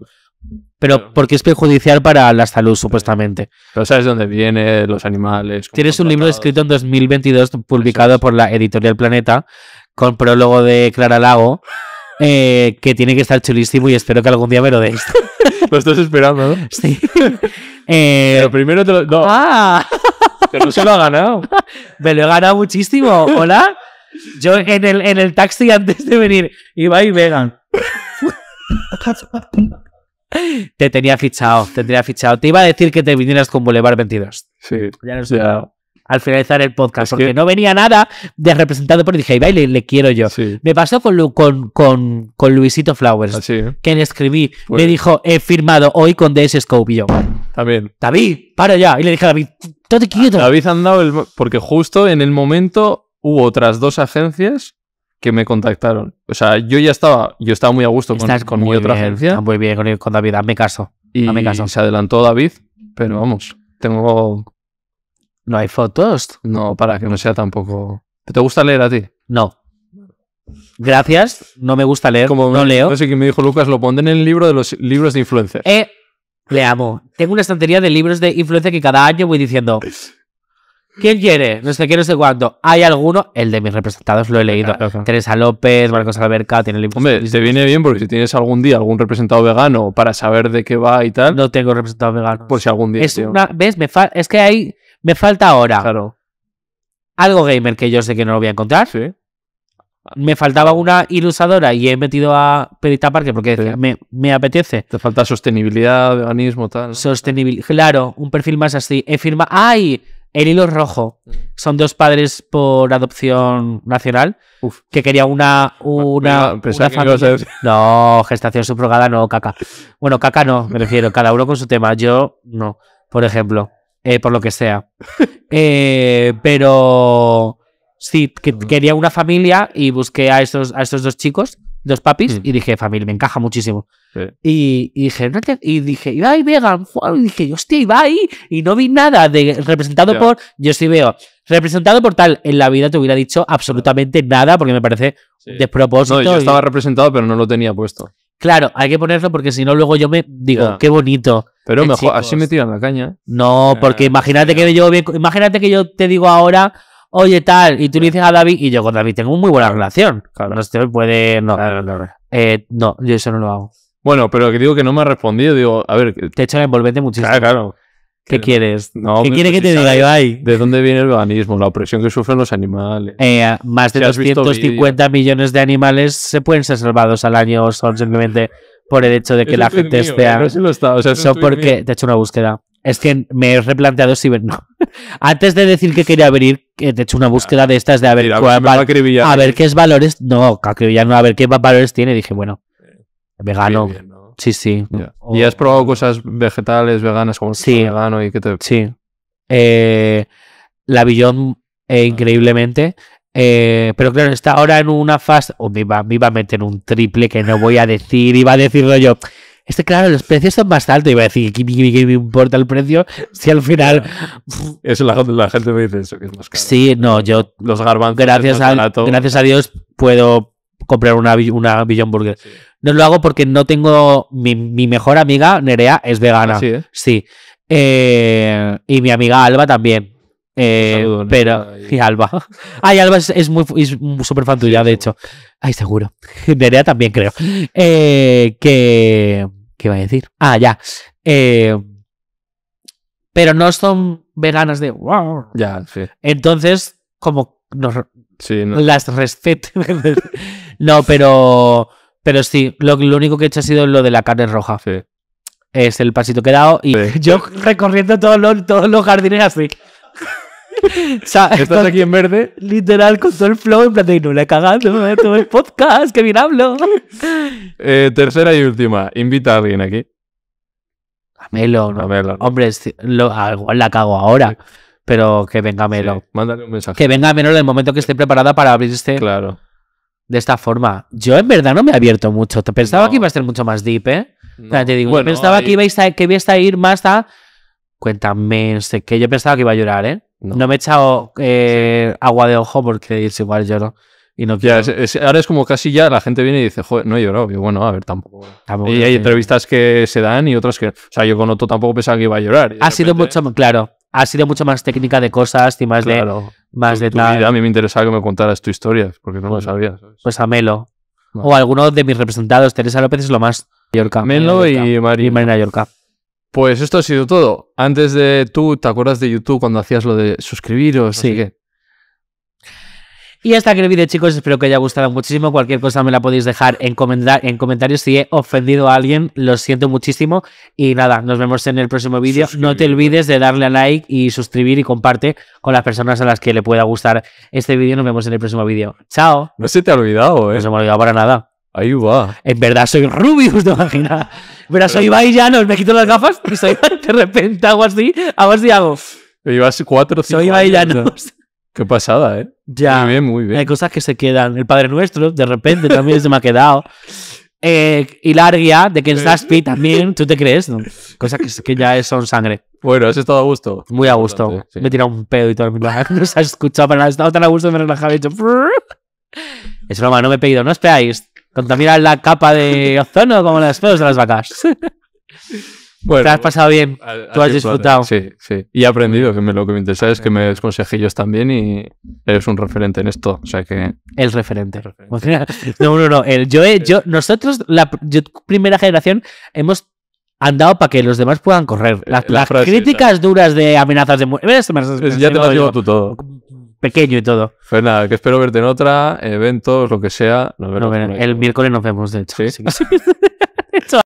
Pero porque es perjudicial para la salud, supuestamente. Pero sabes dónde vienen los animales. Tienes un libro escrito en 2022, publicado por la editorial Planeta, con prólogo de Clara Lago, [LAUGHS] eh, que tiene que estar chulísimo y espero que algún día me lo deis. [LAUGHS] lo estás esperando, ¿no? Sí. [LAUGHS] Eh, Pero primero te lo. No. ¡Ah! Pero no se lo ha ganado. Me lo he ganado muchísimo. ¿Hola? Yo en el, en el taxi antes de venir iba y vegan. te tenía fichado, te tenía fichado. Te iba a decir que te vinieras con Boulevard 22. Sí. Ya no he al finalizar el podcast, porque que... no venía nada de representado por dije, baile, le quiero yo. Me pasó con, con, con, con Luisito Flowers, ah, ¿eh? que le quien escribí, me pues dijo, he firmado hoy con DS Scope yo. También. David, para ya. Y le dije a David, todo quieto. A David han dado Porque justo en el momento hubo otras dos agencias que me contactaron. O sea, yo ya estaba, yo estaba muy a gusto con, con otra agencia. Muy bien con, David, hazme caso. Y caso. se adelantó David, pero vamos, tengo no hay fotos. No, para que no sea tampoco. ¿Te gusta leer a ti? No. Gracias, no me gusta leer, no leo. No sé quién me dijo Lucas, lo ponen en el libro de los libros de influencia Eh, le amo. Tengo una estantería de libros de influencia que cada año voy diciendo. ¿Quién quiere? No sé quién, no sé cuánto. ¿Hay alguno? El de mis representados lo he leído. Teresa López, Marcos Alberca, tiene el Hombre, te viene bien porque si tienes algún día algún representado vegano para saber de qué va y tal. No tengo representado vegano. Por pues si algún día. Es una, ¿Ves? Me es que hay. Me falta ahora claro. algo gamer que yo sé que no lo voy a encontrar. Me faltaba una ilusadora y he metido a Perita Parque porque me, apetece. Te falta sostenibilidad, veganismo, tal. Sostenibilidad, claro, un perfil más así. He firmado. ¡Ay! El hilo rojo. Mm. Son dos padres por adopción nacional que quería una una, No, gestación subrogada no, caca. Bueno, caca no, me refiero, cada uno con su tema. Yo no, por ejemplo. Eh, por lo que sea. Eh, pero sí, que, quería una familia y busqué a esos, a dos chicos, dos papis, y dije, familia, me encaja muchísimo. Y, y, dije, no te, y dije, yo Vegan, y dije, hostia, ahí y no vi nada de representado por, yo sí veo, representado por tal, en la vida te hubiera dicho absolutamente nada, porque me parece de despropósito. No, yo estaba representado, pero no lo tenía puesto. Claro, hay que ponerlo porque si no, luego yo me digo, qué bonito. Pero eh, mejor, así me tiran la caña. No, ah, porque imagínate que yo imagínate que yo te digo ahora, oye, tal, y tú le dices a David, y yo con David tengo muy buena relación. Claro, no se puede. No. Eh, no, yo eso no lo hago. Bueno, pero que digo que no me ha respondido, digo, a ver. Te hecho envolvente muchísimo. Claro, claro. ¿Qué quieres? ¿Qué quiere pues que te diga, Ibai? ¿De dónde viene el veganismo? La opresión que sufren los animales. Eh, más de 250 millones de animales se pueden ser salvados al año son simplemente por el hecho de que la gente esté... No lo o sea, eso porque... Te he hecho una búsqueda. Es que me he replanteado si... [LAUGHS] No. Antes de decir que quería venir, te he hecho una búsqueda de estas de a ver, a, ver, qué es valores... No, no, a ver qué valores tiene. Dije, bueno, eh, vegano, Sí, sí. ¿Y has probado cosas vegetales, veganas, como sí. vegano y qué te... Sí. Eh, la Billón, eh, ah. increíblemente. Eh, pero claro, está ahora en una fase... o me, iba, a meter un triple que no voy a decir. Iba a decirlo yo. Este, claro, los precios son más altos. Iba a decir, ¿qué, me importa el precio? Si al final. Eso la, la gente me dice eso, que es más Sí, no, yo. Los garbanzos. Gracias, a, Dios puedo comprar una, una Burger. No lo hago porque no tengo. Mi, mejor amiga, Nerea, es vegana. ¿Ah, sí. Eh? Eh, y mi amiga Alba también. Eh, pero. [LAUGHS] Y Alba. [LAUGHS] Ay, Alba es, muy es súper fan tuya, de hecho. Ay, seguro. [LAUGHS] Nerea también creo. que. ¿Qué iba a decir? Ah, ya. pero no son veganas de. Wow. Ya, sí. Entonces, como no. las respeto. no, pero pero sí, lo, único que he hecho ha sido lo de la carne roja. Sí. Es el pasito que he dado y [LAUGHS] yo recorriendo todos los, jardines así. [LAUGHS] Estás aquí en verde. Literal, con todo el flow en plan de no le el podcast, que bien hablo. [LAUGHS] Eh, tercera y última, invita a alguien aquí. A Melo, A Melo. Hombre, lo, igual la cago ahora. Pero que venga Melo. mándale un mensaje. Que venga Melo en el momento que esté preparada para abrir este... Claro de esta forma. Yo en verdad no me he abierto mucho. Pensaba que iba a ser mucho más deep, ¿eh? O sea, te digo, pensaba que, iba a, que a ir más a... Cuéntame, sé que yo pensaba que iba a llorar, ¿eh? No, me he echado eh, agua de ojo porque igual lloro. Y no ya, ahora es como casi ya la gente viene y dice, joder, no he llorado. Y bueno, a ver, tampoco. y hay entrevistas que se dan y otras que. O sea, yo con otro tampoco pensaba que iba a llorar. Ha sido mucho, claro, ha sido mucho más técnica de cosas y más claro. de más a mí me interesaba que me contaras tu historia, porque no lo sabía. Pues a Melo. O alguno de mis representados. Teresa López es lo más. Melo, Melo y, Marina Yorca. Pues esto ha sido todo. Antes de tú, ¿te acuerdas de YouTube cuando hacías lo de suscribiros? Sí. Y hasta aquí el vídeo, chicos. Espero que haya gustado muchísimo. Cualquier cosa me la podéis dejar en, comentar en comentarios. Si he ofendido a alguien, lo siento muchísimo. Y nada, nos vemos en el próximo vídeo. No te olvides de darle a like y suscribir y comparte con las personas a las que le pueda gustar este vídeo. Nos vemos en el próximo vídeo. Chao. No se te ha olvidado, ¿eh? No se me ha olvidado para nada. Ahí va. En verdad soy Rubius, [LAUGHS] te imaginas. Pero soy Baillanos, me quito las gafas y soy [LAUGHS] de repente hago así, hago así, hago. cuatro Soy Baillanos. Qué pasada, ¿eh? Ya. Muy bien, Hay cosas que se quedan. El Padre Nuestro, de repente, también se me ha quedado. [LAUGHS] Eh, y Hilaria, de Ken Saspi, también, ¿tú te crees? Cosas que, ya son sangre. Bueno, has estado a gusto. Muy a gusto. Me he tirado un pedo y todo el mundo. Ah, no se ha escuchado para nada. He estado tan a gusto, me relajaba y he dicho. Es broma, no me he pedido. No esperáis. Contamina la capa de ozono como las pedos de las vacas. [LAUGHS] te has pasado bien, tú has disfrutado. Sí, sí. Y he aprendido, que me, lo que me interesa es que me des consejillos también y eres un referente en esto. O sea que... El referente. Pues no, no, no. yo, yo, nosotros, la primera generación, hemos andado para que los demás puedan correr. Eh, las, críticas duras de amenazas de muerte. Ya te lo digo tú todo. Pequeño y todo. Pues nada, que espero verte en otra, eventos, lo que sea. el miércoles nos vemos, de hecho. ¿Sí? sí [LAUGHS]